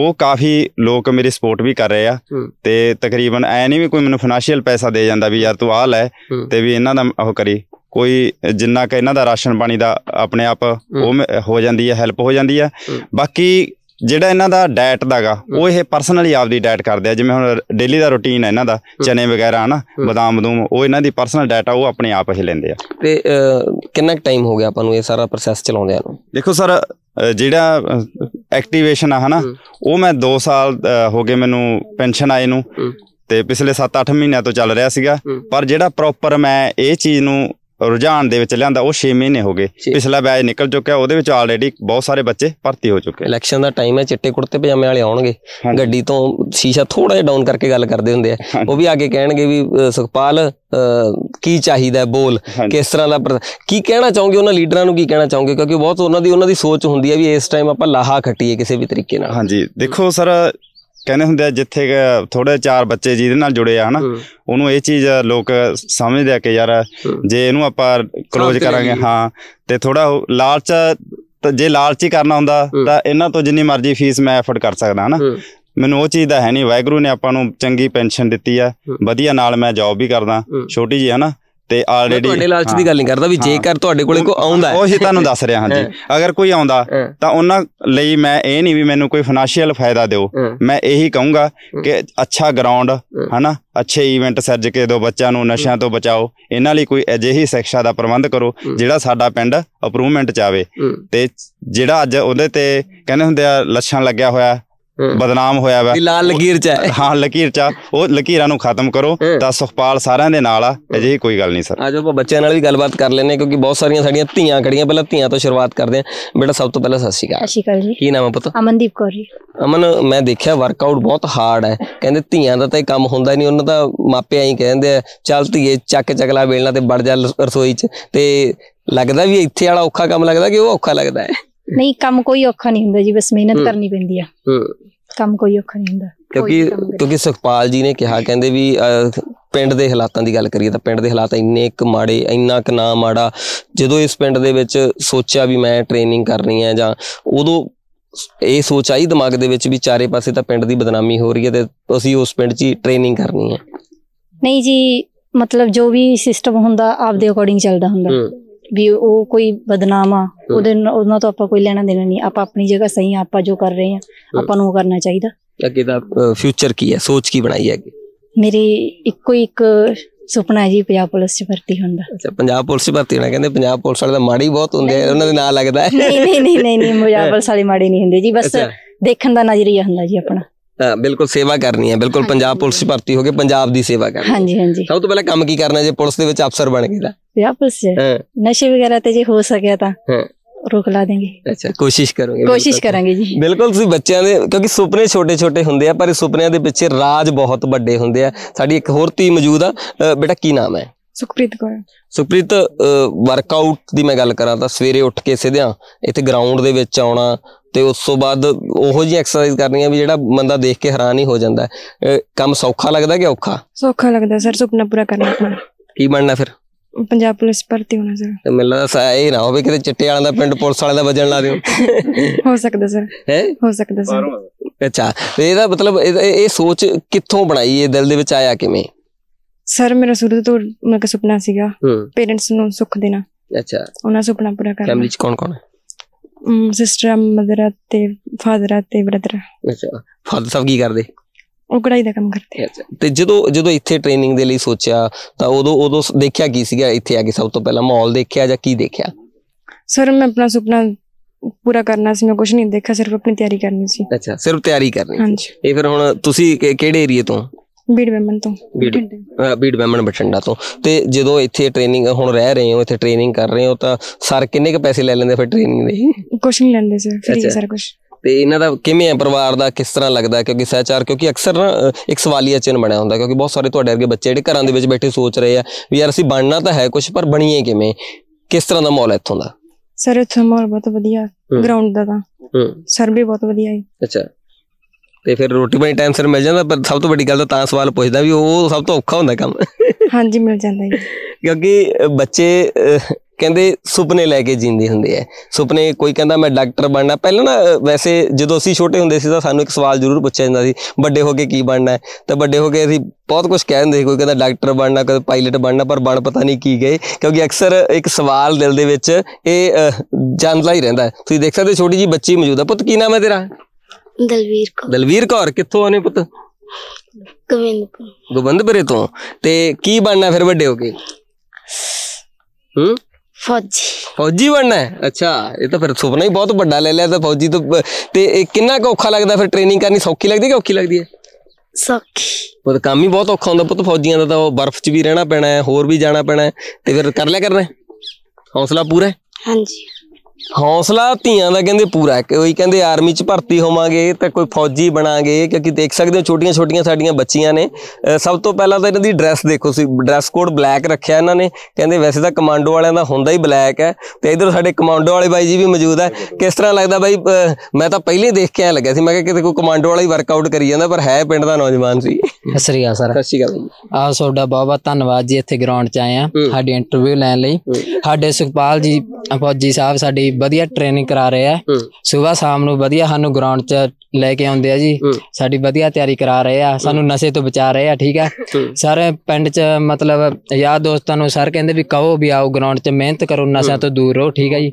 ਉਹ ਕਾਫੀ ਲੋਕ ਮੇਰੀ ਸਪੋਰਟ ਵੀ ਕਰ ਰਹੇ ਆ ਤੇ ਤਕਰੀਬਨ ਐ ਨਹੀਂ ਵੀ ਕੋਈ ਮੈਨੂੰ ਫਾਈਨੈਂਸ਼ੀਅਲ ਪੈਸਾ ਦੇ ਜਾਂਦਾ ਵੀ ਯਾਰ ਤੂੰ ਆ ਲੈ ਤੇ ਵੀ ਇਹਨਾਂ ਦਾ ਉਹ ਕਰੀ ਕੋਈ ਜਿੰਨਾ ਕਿ ਇਹਨਾਂ ਦਾ ਰਾਸ਼ਨ ਪਾਣੀ ਦਾ ਆਪਣੇ ਆਪ ਉਹ ਹੋ ਜਾਂਦੀ ਹੈ ਹੈਲਪ ਹੋ ਜਾਂਦੀ ਹੈ ਬਾਕੀ ਜਿਹੜਾ ਇਹਨਾਂ ਦਾ ਡਾਈਟ ਦਾਗਾ ਉਹ ਇਹ ਪਰਸਨਲੀ ਆਪਦੀ ਡਾਈਟ ਕਰਦੇ ਆ ਜਿਵੇਂ ਹੁਣ ਡੇਲੀ ਦਾ ਰੁਟੀਨ ਹੈ ਇਹਨਾਂ ਦਾ ਚਨੇ ਵਗੈਰਾ ਹਨ ਬਦਾਮ ਬਦੂਮ ਉਹ ਇਹਨਾਂ ਦੀ ਪਰਸਨਲ ਡਾਟਾ ਉਹ ਆਪਣੇ ਆਪ ਹੀ ਲੈਂਦੇ ਆ ਤੇ ਕਿੰਨਾ ਟਾਈਮ ਹੋ ਗਿਆ ਆਪਾਂ ਨੂੰ ਇਹ ਸਾਰਾ ਪ੍ਰੋਸੈਸ ਚਲਾਉਂਦਿਆਂ ਨੂੰ ਦੇਖੋ ਸਰ ਜਿਹੜਾ ਐਕਟੀਵੇਸ਼ਨ ਆ ਹਨਾ ਉਹ ਮੈਂ 2 ਸਾਲ ਹੋ ਗਏ ਮੈਨੂੰ ਪੈਨਸ਼ਨ ਆਏ ਨੂੰ ਤੇ ਪਿਛਲੇ 7-8 ਮਹੀਨਿਆਂ ਤੋਂ ਚੱਲ ਰਿਹਾ ਸੀਗਾ ਪਰ ਜਿਹੜਾ ਪ੍ਰੋਪਰ ਮੈਂ ਇਹ ਚੀਜ਼ ਨੂੰ ਰੁਝਾਨ ਦੇ ਵਿੱਚ ਲਿਆਂਦਾ ਉਹ 6 ਮਹੀਨੇ ਹੋ ਗਏ ਪਿਛਲਾ ਬੈਚ ਨਿਕਲ ਚੁੱਕਿਆ ਉਹਦੇ ਵਿੱਚ ਆਲਰੇਡੀ ਬਹੁਤ ਸਾਰੇ ਬੱਚੇ ਭਰਤੀ ਹੋ ਚੁੱਕੇ ਇਲੈਕਸ਼ਨ ਦਾ ਟਾਈਮ ਹੈ ਚਿੱਟੇ ਕੁੜਤੇ ਪਜਾਮੇ ਵਾਲੇ ਆਉਣਗੇ ਗੱਡੀ ਤੋਂ ਸ਼ੀਸ਼ਾ ਥੋੜਾ ਜਿਹਾ ਡਾਊਨ ਕਰਕੇ ਗੱਲ ਕਰਦੇ ਹੁੰਦੇ ਆ ਉਹ ਵੀ ਆਗੇ ਕਹਿਣਗੇ ਵੀ ਸੁਖਪਾਲ ਕੀ ਚਾਹੀਦਾ ਬੋਲ ਕਿਸ ਤਰ੍ਹਾਂ ਦਾ ਕੀ ਕਹਿਣਾ ਚਾਹੋਗੇ ਉਹਨਾਂ ਲੀਡਰਾਂ ਨੂੰ ਕੀ ਕਹਿਣਾ ਚਾਹੋਗੇ ਕਿਉਂਕਿ ਬਹੁਤ ਉਹਨਾਂ ਦੀ ਉਹਨਾਂ ਦੀ ਸੋਚ ਹੁੰਦੀ ਹੈ ਵੀ ਇਸ ਟਾਈਮ ਆਪਾਂ ਲਾਹਾ ਖੱਟੀਏ ਕਿਸੇ ਵੀ ਤਰੀਕੇ ਨਾਲ ਹਾਂਜੀ ਦੇਖੋ ਸਰ ਕਹਿੰਦੇ ਹੁੰਦੇ ਆ ਜਿੱਥੇ ਥੋੜੇ ਚਾਰ ਬੱਚੇ ਜਿਹਦੇ ਨਾਲ ਜੁੜੇ ਆ ਹਨਾ ਉਹਨੂੰ ਇਹ ਚੀਜ਼ ਲੋਕ ਸਮਝਦੇ ਆ ਕਿ ਯਾਰ ਜੇ ਇਹਨੂੰ ਆਪਾਂ ਕਲੋਜ਼ ਕਰਾਂਗੇ ਹਾਂ ਤੇ ਥੋੜਾ ਲਾਲਚ ਤਾਂ ਜੇ ਲਾਲਚੀ ਕਰਨਾ ਹੁੰਦਾ ਤਾਂ ਇਹਨਾਂ ਤੋਂ ਜਿੰਨੀ ਮਰਜ਼ੀ ਫੀਸ ਮੈਂ ਐਫਰਟ ਕਰ ਸਕਦਾ ਹਨਾ ਮੈਨੂੰ ਉਹ ਚੀਜ਼ ਦਾ ਹੈ ਨਹੀਂ ਵਾਇਗਰੂ ਨੇ ਆਪਾਂ ਨੂੰ ਚੰਗੀ ਪੈਨਸ਼ਨ ਦਿੱਤੀ ਆ ਵਧੀਆ ਨਾਲ ਮੈਂ ਜੌਬ ਵੀ ਕਰਦਾ ਛੋਟੀ ਜੀ ਨਾ ਤੇ ਆਲਰੇਡੀ ਤੁਹਾਡੇ ਲਾਲਚ ਦੀ ਗੱਲ ਨਹੀਂ ਕਰਦਾ ਵੀ ਜੇਕਰ ਤੁਹਾਡੇ ਕੋਲੇ ਕੋਈ ਆਉਂਦਾ ਉਹ ਹੀ ਤੁਹਾਨੂੰ ਦੱਸ ਰਿਹਾ ਹਾਂ ਜੀ ਅਗਰ ਕੋਈ ਆਉਂਦਾ ਤਾਂ ਉਹਨਾਂ ਲਈ ਮੈਂ ਇਹ ਨਹੀਂ ਵੀ ਮੈਨੂੰ ਕੋਈ ਫਾਈਨੈਂਸ਼ੀਅਲ ਫਾਇਦਾ ਦਿਓ ਮੈਂ ਇਹੀ ਕਹੂੰਗਾ ਕਿ ਅੱਛਾ ਗਰਾਊਂਡ ਹਨਾ ਅੱਛੇ ਇਵੈਂਟ ਸਰਜ ਕੇ ਦਿਓ ਬੱਚਿਆਂ ਨੂੰ ਨਸ਼ਿਆਂ ਤੋਂ ਬਚਾਓ ਇਹਨਾਂ ਲਈ ਕੋਈ ਅਜਿਹੀ ਸਿੱਖਿਆ ਦਾ ਪ੍ਰਬੰਧ ਕਰੋ ਜਿਹੜਾ ਸਾਡਾ ਪਿੰਡ ਅਪਰੂਵਮੈਂਟ ਚ ਆਵੇ ਤੇ ਜਿਹੜਾ ਅੱਜ ਉਹਦੇ ਤੇ ਕਹਿੰਦੇ ਹੁੰਦੇ ਆ ਲੱਛਣ ਲੱਗਿਆ ਹੋਇਆ ਬਦਨਾਮ ਹੋਇਆ ਵਾ ਲਾਲ ਲਕੀਰ ਚ ਹਾਂ ਲਕੀਰ ਚ ਉਹ ਲਕੀਰਾਂ ਨੂੰ ਖਤਮ ਕਰੋ ਤਾਂ ਸੁਖਪਾਲ ਸਾਰਿਆਂ ਦੇ ਨਾਲ ਆ ਅਜੇ ਕੋਈ ਗੱਲ ਨਹੀਂ ਸਰ ਆਜੋ ਆਪਾਂ ਬੱਚਿਆਂ ਨਾਲ ਵੀ ਗੱਲਬਾਤ ਕਰ ਲੈਨੇ ਕਿਉਂਕਿ ਬਹੁਤ ਸਾਰੀਆਂ ਸਾਡੀਆਂ ਧੀਆਂ ਖੜੀਆਂ ਪਹਿਲਾਂ ਧੀਆਂ ਤੋਂ ਸ਼ੁਰੂਆਤ ਕਰਦੇ ਆ ਬੇਟਾ ਸਭ ਤੋਂ ਪਹਿਲਾਂ ਸਤਿ ਸ਼੍ਰੀ ਅਕਾਲ ਸਤਿ ਸ਼੍ਰੀ ਅਕਾਲ ਜੀ ਕੀ ਨਾਮ ਹੈ ਪੁੱਤ ਅਮਨਦੀਪ ਕੌਰ ਜੀ ਅਮਨ ਮੈਂ ਦੇਖਿਆ ਵਰਕਆਊਟ ਬਹੁਤ ਹਾਰਡ ਹੈ ਕਹਿੰਦੇ ਧੀਆਂ ਦਾ ਤਾਂ ਇਹ ਕੰਮ ਹੁੰਦਾ ਨਹੀਂ ਉਹਨਾਂ ਦਾ ਮਾਪੇ ਐਂ ਕਹਿੰਦੇ ਆ ਚੱਲ ਧੀਏ ਚੱਕ ਚਕਲਾ ਵੇਲਣਾ ਤੇ ਵੱਡ ਜਾ ਰਸੋਈ 'ਚ ਤੇ ਲੱਗਦਾ ਵੀ ਇੱਥੇ ਵਾਲਾ ਔਖਾ ਕੰਮ ਲੱਗਦਾ ਕਿ ਉਹ ਔਖਾ ਲੱਗਦਾ ਹੈ ਨਹੀਂ ਕੰਮ ਕੋਈ ਔਖਾ ਨਹੀਂ ਹੁੰਦਾ ਜੀ ਬਸ ਮਿਹਨਤ ਕਰਨੀ ਪੈਂਦੀ ਆ ਕੰਮ ਕੋਈ ਔਖਾ ਨਹੀਂ ਹੁੰਦਾ ਕਿਉਂਕਿ ਕਿਉਂਕਿ ਸੁਖਪਾਲ ਜੀ ਨੇ ਕਿਹਾ ਕਹਿੰਦੇ ਵੀ ਪਿੰਡ ਦੇ ਹਾਲਾਤਾਂ ਦੀ ਗੱਲ ਕਰੀਏ ਤਾਂ ਪਿੰਡ ਦੇ ਹਾਲਾਤ ਇੰਨੇ ਇੱਕ ਮਾੜੇ ਇੰਨਾ ਕਿ ਨਾ ਮਾੜਾ ਜਦੋਂ ਇਸ ਪਿੰਡ ਦੇ ਵਿੱਚ ਸੋਚਿਆ ਵੀ ਮੈਂ ਟ੍ਰੇਨਿੰਗ ਕਰਨੀ ਹੈ ਜਾਂ ਉਦੋਂ ਇਹ ਸੋਚ ਆਈ ਦਿਮਾਗ ਦੇ ਵਿੱਚ ਵੀ ਚਾਰੇ ਪਾਸੇ ਤਾਂ ਪਿੰਡ ਦੀ ਬਦਨਾਮੀ ਹੋ ਰਹੀ ਹੈ ਤੇ ਅਸੀਂ ਉਸ ਪਿੰਡ 'ਚ ਟ੍ਰੇਨਿੰਗ ਕਰਨੀ ਹੈ ਨਹੀਂ ਜੀ ਮਤਲਬ ਜੋ ਵੀ ਸਿਸਟਮ ਹੁੰਦਾ ਆਪਦੇ ਅਕੋਰਡਿੰਗ ਚੱਲਦਾ ਹੁੰਦਾ ਵੀ ਉਹ ਕੋਈ ਬਦਨਾਮ ਆ ਉਹਦੇ ਉਹਨਾਂ ਤੋਂ ਆਪਾਂ ਕੋਈ ਲੈਣਾ ਦੇਣਾ ਨਹੀਂ ਆਪਾਂ ਆਪਣੀ ਜਗ੍ਹਾ ਸਹੀ ਆ ਆਪਾਂ ਜੋ ਕਰ ਰਹੇ ਆ ਆਪਾਂ ਨੂੰ ਉਹ ਕਰਨਾ ਚਾਹੀਦਾ ਅੱਗੇ ਦਾ ਫਿਊਚਰ ਕੀ ਹੈ ਸੋਚ ਕੀ ਬਣਾਈ ਹੈ ਅੱਗੇ ਮੇਰੀ ਇੱਕੋ ਇੱਕ ਸੁਪਨਾ ਹੈ ਜੀ ਪੰਜਾਬ ਪੁਲਿਸ 'ਚ ਭਰਤੀ ਹੋਣ ਦਾ ਅੱਛਾ ਪੰਜਾਬ ਪੁਲਿਸ 'ਚ ਭਰਤੀ ਹੋਣਾ ਕਹਿੰਦੇ ਪੰਜਾਬ ਪੁਲਿਸ ਵਾਲੇ ਤਾਂ ਮਾੜੀ ਬਹੁਤ ਹੁੰਦੇ ਆ ਉਹਨਾਂ ਦੇ ਨਾਂ ਲੱਗਦਾ ਨਹੀਂ ਨਹੀਂ ਨਹੀਂ ਨਹੀਂ ਪੰਜਾਬ ਪੁਲਿਸ ਵਾਲੇ ਮਾੜੇ ਨਹੀਂ ਹੁੰਦੇ ਜੀ ਬਸ ਦੇਖਣ ਦਾ ਨਜ਼ਰੀਆ ਹੁੰਦਾ ਜੀ ਆਪਣਾ ਬਿਲਕੁਲ ਸੇਵਾ ਕਰਨੀ ਹੈ ਬਿਲਕੁਲ ਪੰਜਾਬ ਪੁਲਿਸ ਭਰਤੀ ਹੋ ਕੇ ਪੰਜਾਬ ਦੀ ਸੇਵਾ ਕਰਨੀ ਹਾਂਜੀ ਹਾਂਜੀ ਸਭ ਤੋਂ ਪਹਿਲਾਂ ਕੰਮ ਕੀ ਕਰਨਾ ਜੇ ਪੁਲਿਸ ਦੇ ਵਿੱਚ ਅਫਸਰ ਬਣ ਗਿਆ ਤਾਂ ਵਿਆਹ ਪੁਲਿਸ ਨਸ਼ੇ ਵਗੈਰਾ ਤੇ ਜੇ ਹੋ ਸਕਿਆ ਤਾਂ ਰੋਕ ਲਾ ਦੇਗੇ ਅੱਛਾ ਕੋਸ਼ਿਸ਼ ਕਰੋਗੇ ਕੋਸ਼ਿਸ਼ ਕਰਾਂਗੇ ਜੀ ਬਿਲਕੁਲ ਤੁਸੀਂ ਬੱਚਿਆਂ ਦੇ ਕਿਉਂਕਿ ਸੁਪਨੇ ਛੋਟੇ-ਛੋਟੇ ਹੁੰਦੇ ਆ ਪਰ ਇਹ ਸੁਪਨਿਆਂ ਦੇ ਪਿੱਛੇ ਰਾਜ ਬਹੁਤ ਵੱਡੇ ਹੁੰਦੇ ਆ ਸਾਡੀ ਇੱਕ ਹੋਰ ਧੀ ਮੌਜੂਦ ਆ ਬੇਟਾ ਕੀ ਨਾਮ ਹੈ ਸੁਖਪ੍ਰੀਤ ਕੌਰ ਸੁਖਪ੍ਰੀਤ ਵਰਕਆਊਟ ਦੀ ਮੈਂ ਗੱਲ ਕਰਾਂ ਤਾਂ ਸਵੇਰੇ ਉੱਠ ਕੇ ਸਿੱਧਿਆਂ ਇੱਥੇ ਗਰਾਊਂਡ ਦੇ ਵਿੱਚ ਆਉਣਾ ਤੇ ਉਸ ਤੋਂ ਬਾਅਦ ਉਹੋ ਜੀ ਐਕਸਰਸਾਈਜ਼ ਕਰਨੀ ਹੈ ਵੀ ਜਿਹੜਾ ਬੰਦਾ ਦੇਖ ਕੇ ਹੈਰਾਨ ਹੀ ਹੋ ਜਾਂਦਾ ਹੈ ਕੰਮ ਸੌਖਾ ਲੱਗਦਾ ਕਿ ਔਖਾ ਸੌਖਾ ਲੱਗਦਾ ਸਰ ਸੁਪਨਾ ਪੂਰਾ ਕਰਨਾ ਆਪਣਾ ਕੀ ਬਣਨਾ ਫਿਰ ਪੰਜਾਬ ਪੁਲਿਸ ਭਰਤੀ ਹੋਣਾ ਸਰ ਤੇ ਮੈਨੂੰ ਲੱਗਦਾ ਇਹ ਨਾ ਹੋਵੇ ਕਿਤੇ ਚਿੱਟੇ ਵਾਲਿਆਂ ਦਾ ਪਿੰਡ ਪੁਲਿਸ ਵਾਲਿਆਂ ਦਾ ਵਜਣ ਲਾ ਦਿਓ ਹੋ ਸਕਦਾ ਸਰ ਹੈ ਹੋ ਸਕਦਾ ਸਰ ਅੱਛਾ ਤੇ ਇਹਦਾ ਮਤਲਬ ਇਹ ਸੋਚ ਕਿੱਥੋਂ ਬਣਾਈ ਇਹ ਦਿਲ ਦੇ ਵਿੱਚ ਆਇਆ ਕਿਵੇਂ ਸਰ ਮੇਰਾ ਸ਼ੁਰੂ ਤੋਂ ਮੈਂ ਸੁਪਨਾ ਸੀਗਾ ਪੇਰੈਂਟਸ ਨੂੰ ਸੁੱਖ ਦੇਣਾ ਅੱਛਾ ਉਹਨਾਂ ਸੁਪਨਾ ਪੂਰਾ ਕਰਨਾ ਫੈਮਿਲੀ ਚ ਕੌਣ ਕੌਣ ਹੈ ਸਿਸਟਰ ਮਦਰ ਤੇ ਫਾਦਰ ਤੇ ਬ੍ਰਦਰ ਅੱਛਾ ਫਾਦਰ ਸਭ ਕੀ ਕਰਦੇ ਉਹ ਕੜਾਈ ਦਾ ਕੰਮ ਕਰਦੇ ਅੱਛਾ ਤੇ ਜਦੋਂ ਜਦੋਂ ਇੱਥੇ ਟ੍ਰੇਨਿੰਗ ਦੇ ਲਈ ਸੋਚਿਆ ਤਾਂ ਉਦੋਂ ਉਦੋਂ ਦੇਖਿਆ ਕੀ ਸੀਗਾ ਇੱਥੇ ਆ ਕੇ ਸਭ ਤੋਂ ਪਹਿਲਾਂ ਮਾਹੌਲ ਦੇਖਿਆ ਜਾਂ ਕੀ ਦੇਖਿਆ ਸਰ ਮੈਂ ਆਪਣਾ ਸੁਪਨਾ ਪੂਰਾ ਕਰਨਾ ਸੀ ਮੈਂ ਕੁਝ ਨਹੀਂ ਦੇਖਿਆ ਸਿਰਫ ਆਪਣੀ ਤਿਆਰੀ ਕਰਨੀ ਸੀ ਅੱਛਾ ਸਿਰਫ ਤਿਆਰੀ ਕਰਨੀ ਸੀ ਇਹ ਫਿਰ ਹੁਣ ਤੁਸੀਂ ਕਿਹੜੇ ਏਰੀਏ ਤੋਂ ਬੀੜ ਵੈਮਨ ਤੋਂ ਬੀੜ ਬੀੜ ਵੈਮਨ ਬਠਿੰਡਾ ਤੋਂ ਤੇ ਜਦੋਂ ਇੱਥੇ ਟ੍ਰੇਨਿੰਗ ਹੁਣ ਰਹਿ ਰਹੇ ਹੋ ਇੱਥੇ ਟ੍ਰੇਨਿੰਗ ਕਰ ਰਹੇ ਹੋ ਤਾਂ ਸਰ ਕਿੰਨੇ ਕ ਪੈਸੇ ਲੈ ਲੈਂਦੇ ਫਿਰ ਟ੍ਰੇਨਿੰਗ ਦੇ ਕੁਛ ਨਹੀਂ ਲੈਂਦੇ ਸਰ ਫ੍ਰੀ ਸਰ ਸਾਰਾ ਕੁਛ ਤੇ ਇਹਨਾਂ ਦਾ ਕਿਵੇਂ ਹੈ ਪਰਿਵਾਰ ਦਾ ਕਿਸ ਤਰ੍ਹਾਂ ਲੱਗਦਾ ਕਿਉਂਕਿ ਸਹਿਚਾਰ ਕਿਉਂਕਿ ਅਕਸਰ ਨਾ ਇੱਕ ਸਵਾਲੀਆ ਚਿੰਨ ਬਣਿਆ ਹੁੰਦਾ ਕਿਉਂਕਿ ਬਹੁਤ ਸਾਰੇ ਤੁਹਾਡੇ ਵਰਗੇ ਬੱਚੇ ਜਿਹੜੇ ਘਰਾਂ ਦੇ ਵਿੱਚ ਬੈਠੇ ਸੋਚ ਰਹੇ ਆ ਵੀ ਯਾਰ ਅਸੀਂ ਬਣਨਾ ਤਾਂ ਹੈ ਕੁਝ ਪਰ ਬਣੀਏ ਕਿਵੇਂ ਕਿਸ ਤਰ੍ਹਾਂ ਦਾ ਮਾਹੌਲ ਹੈ ਇੱਥੋਂ ਦਾ ਸਰ ਇੱਥੋਂ ਮਾਹੌਲ ਬਹੁਤ ਵਧੀਆ ਗਰਾਊਂਡ ਦਾ ਤਾਂ ਹੂੰ ਸਰ ਵੀ ਬਹੁਤ ਵਧੀਆ ਹੈ ਅੱਛਾ ਤੇ ਫਿਰ ਰੋਟੀ ਪਾਣੀ ਟਾਈਮ ਸਿਰ ਮਿਲ ਜਾਂਦਾ ਪਰ ਸਭ ਤੋਂ ਵੱਡੀ ਗੱਲ ਤਾਂ ਤਾਂ ਸਵਾਲ ਪੁੱਛਦਾ ਵੀ ਉਹ ਸਭ ਤੋਂ ਔਖਾ ਹੁੰਦਾ ਕੰਮ ਹਾਂਜੀ ਮਿਲ ਜਾਂਦਾ ਜੀ ਕਿਉਂਕਿ ਬੱਚੇ ਕਹਿੰਦੇ ਸੁਪਨੇ ਲੈ ਕੇ ਜਿੰਦੇ ਹੁੰਦੇ ਐ ਸੁਪਨੇ ਕੋਈ ਕਹਿੰਦਾ ਮੈਂ ਡਾਕਟਰ ਬਣਨਾ ਪਹਿਲਾਂ ਨਾ ਵੈਸੇ ਜਦੋਂ ਅਸੀਂ ਛੋਟੇ ਹੁੰਦੇ ਸੀ ਤਾਂ ਸਾਨੂੰ ਇੱਕ ਸਵਾਲ ਜ਼ਰੂਰ ਪੁੱਛਿਆ ਜਾਂਦਾ ਸੀ ਵੱਡੇ ਹੋ ਕੇ ਕੀ ਬਣਨਾ ਹੈ ਤਾਂ ਵੱਡੇ ਹੋ ਕੇ ਅਸੀਂ ਬਹੁਤ ਕੁਝ ਕਹਿ ਦਿੰਦੇ ਸੀ ਕੋਈ ਕਹਿੰਦਾ ਡਾਕਟਰ ਬਣਨਾ ਕੋਈ ਪਾਇਲਟ ਬਣਨਾ ਪਰ ਬਣ ਪਤਾ ਨਹੀਂ ਕੀ ਗਏ ਕਿਉਂਕਿ ਅਕਸਰ ਇੱਕ ਸਵਾਲ ਦਿਲ ਦੇ ਵਿੱਚ ਇਹ ਜਾਂਦਾ ਹੀ ਰਹਿੰਦਾ ਤੁਸੀਂ ਦੇਖ ਸਕਦੇ ਛੋਟੀ ਜੀ ਬੱਚੀ ਮੌਜੂਦ ਆ ਪੁੱਤ ਕੀ ਨਾਮ ਹੈ ਤੇਰਾ ਦਲਵੀਰ ਕੌਰ ਦਲਵੀਰ ਕੌਰ ਕਿੱਥੋਂ ਆਨੇ ਪੁੱਤ ਗਵਿੰਦਪੁਰ ਗਵਿੰਦਪੁਰੇ ਤੋਂ ਤੇ ਕੀ ਬਣਨਾ ਫਿਰ ਵੱਡੇ ਹੋ ਕੇ ਹੂੰ ਫੌਜੀ ਫੌਜੀ ਬਣਨਾ ਹੈ ਅੱਛਾ ਇਹ ਤਾਂ ਫਿਰ ਸੁਪਨਾ ਹੀ ਬਹੁਤ ਵੱਡਾ ਲੈ ਲਿਆ ਤਾਂ ਫੌਜੀ ਤੋਂ ਤੇ ਇਹ ਕਿੰਨਾ ਔਖਾ ਲੱਗਦਾ ਫਿਰ ਟ੍ਰੇਨਿੰਗ ਕਰਨੀ ਸੌਖੀ ਲੱਗਦੀ ਹੈ ਕਿ ਔਖੀ ਲੱਗਦੀ ਹੈ ਸੌਖੀ ਉਹ ਤਾਂ ਕੰਮ ਹੀ ਬਹੁਤ ਔਖਾ ਹੁੰਦਾ ਪੁੱਤ ਫੌਜੀਆਂ ਦਾ ਤਾਂ ਉਹ ਬਰਫ਼ 'ਚ ਵੀ ਰਹਿਣਾ ਪੈਣਾ ਹੈ ਹੋਰ ਵੀ ਜਾਣਾ ਪੈਣਾ ਹੈ ਤੇ ਫਿਰ ਕਰ ਲਿਆ ਕਰਨਾ ਹੈ ਹੌਸਲਾ ਪੂਰਾ ਹੈ ਹਾਂਜੀ ਹੌਸਲਾ ਧੀਆਂ ਦਾ ਕਹਿੰਦੇ ਪੂਰਾ ਕੋਈ ਕਹਿੰਦੇ ਆਰਮੀ ਚ ਭਰਤੀ ਹੋਵਾਂਗੇ ਤੇ ਕੋਈ ਫੌਜੀ ਬਣਾਂਗੇ ਕਿਉਂਕਿ ਦੇਖ ਸਕਦੇ ਹੋ ਛੋਟੀਆਂ ਛੋਟੀਆਂ ਸਾਡੀਆਂ ਬੱਚੀਆਂ ਨੇ ਸਭ ਤੋਂ ਪਹਿਲਾਂ ਤਾਂ ਇਹਨਾਂ ਦੀ ਡਰੈਸ ਦੇਖੋ ਸੀ ਡਰੈਸ ਕੋਡ ਬਲੈਕ ਰੱਖਿਆ ਇਹਨਾਂ ਨੇ ਕਹਿੰਦੇ ਵੈਸੇ ਤਾਂ ਕਮਾਂਡੋ ਵਾਲਿਆਂ ਦਾ ਹੁੰਦਾ ਹੀ ਬਲੈਕ ਹੈ ਤੇ ਇਧਰ ਸਾਡੇ ਕਮਾਂਡੋ ਵਾਲੇ ਬਾਈ ਜੀ ਵੀ ਮੌਜੂਦ ਹੈ ਕਿਸ ਤਰ੍ਹਾਂ ਲੱਗਦਾ ਬਾਈ ਮੈਂ ਤਾਂ ਪਹਿਲੇ ਦੇਖ ਕੇ ਆ ਲੱਗਿਆ ਸੀ ਮੈਂ ਕਿਹਾ ਕਿਤੇ ਕੋਈ ਕਮਾਂਡੋ ਵਾਲਾ ਹੀ ਵਰਕਆਊਟ ਕਰੀ ਜਾਂਦਾ ਪਰ ਹੈ ਪਿੰਡ ਦਾ ਨੌਜਵਾਨ ਸੀ ਸਸਰੀਆ ਆ ਸਰ ਸਸਰੀ ਗੱਲ ਆ ਤੁਹਾਡਾ ਬਹੁਤ ਬਹੁਤ ਧੰਨਵਾਦ ਜੀ ਇੱਥੇ ਗਰਾਊਂਡ 'ਚ ਆਏ ਆ ਸਾਡੀ ਇੰਟਰਵਿਊ ਲੈਣ ਲਈ ਸਾਡੇ ਸੁਖਪਾਲ ਜੀ ਫੌਜੀ ਸਾਹਿਬ ਸਾਡੀ ਵਧੀਆ ਟ੍ਰੇਨਿੰਗ ਕਰਾ ਰਹੇ ਆ ਸਵੇਰ ਸ਼ਾਮ ਨੂੰ ਵਧੀਆ ਸਾਨੂੰ ਗਰਾਊਂਡ 'ਚ ਲੈ ਕੇ ਆਉਂਦੇ ਆ ਜੀ ਸਾਡੀ ਵਧੀਆ ਤਿਆਰੀ ਕਰਾ ਰਹੇ ਆ ਸਾਨੂੰ ਨਸ਼ੇ ਤੋਂ ਬਚਾ ਰਹੇ ਆ ਠੀਕ ਆ ਸਾਰੇ ਪਿੰਡ 'ਚ ਮਤਲਬ ਯਾਰ ਦੋਸਤਾਂ ਨੂੰ ਸਰ ਕਹਿੰਦੇ ਵੀ ਕਹੋ ਵੀ ਆਓ ਗਰਾਊਂਡ 'ਚ ਮਿਹਨਤ ਕਰੋ ਨਸ਼ਿਆਂ ਤੋਂ ਦੂਰ ਰਹੋ ਠੀਕ ਆ ਜੀ